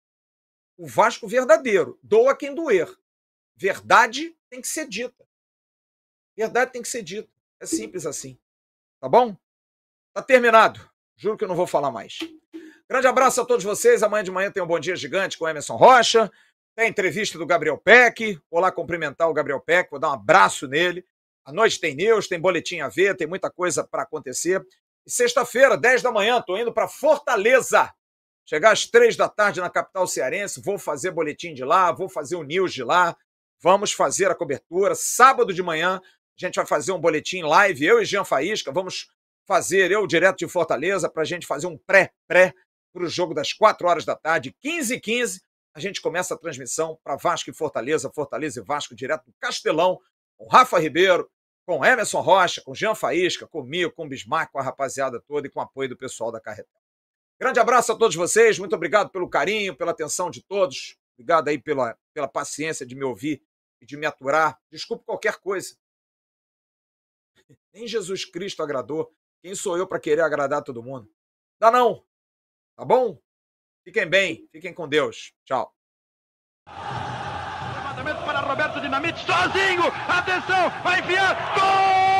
O Vasco verdadeiro. Doa quem doer. Verdade tem que ser dita. Verdade tem que ser dita. É simples assim. Tá bom? Tá terminado. Juro que eu não vou falar mais. Grande abraço a todos vocês. Amanhã de manhã tem um Bom Dia Gigante com Emerson Rocha. Tem entrevista do Gabriel Peck. Vou lá cumprimentar o Gabriel Peck, vou dar um abraço nele. À noite tem news, tem boletim a ver, tem muita coisa para acontecer. E sexta-feira, 10 da manhã, estou indo para Fortaleza. Chegar às 3 da tarde na capital cearense, vou fazer boletim de lá, vou fazer o news de lá, vamos fazer a cobertura. Sábado de manhã, a gente vai fazer um boletim live, eu e Jean Faísca, vamos fazer, eu direto de Fortaleza, para a gente fazer um pré-pré para o jogo das 4 horas da tarde, 15 e 15 a gente começa a transmissão para Vasco e Fortaleza, Fortaleza e Vasco, direto do Castelão, com Rafa Ribeiro, com Emerson Rocha, com Jean Faísca, comigo, com Bismarck, com a rapaziada toda e com o apoio do pessoal da Carretel. Grande abraço a todos vocês, muito obrigado pelo carinho, pela atenção de todos, obrigado aí pela, pela paciência de me ouvir e de me aturar. Desculpe qualquer coisa. Nem Jesus Cristo agradou. Quem sou eu para querer agradar todo mundo? Dá não. Tá bom? Fiquem bem, fiquem com Deus. Tchau. Roberto Dinamite sozinho. Atenção, vai enfiar. Gol!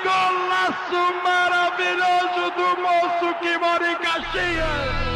golaço maravilhoso do moço que mora em Caxias!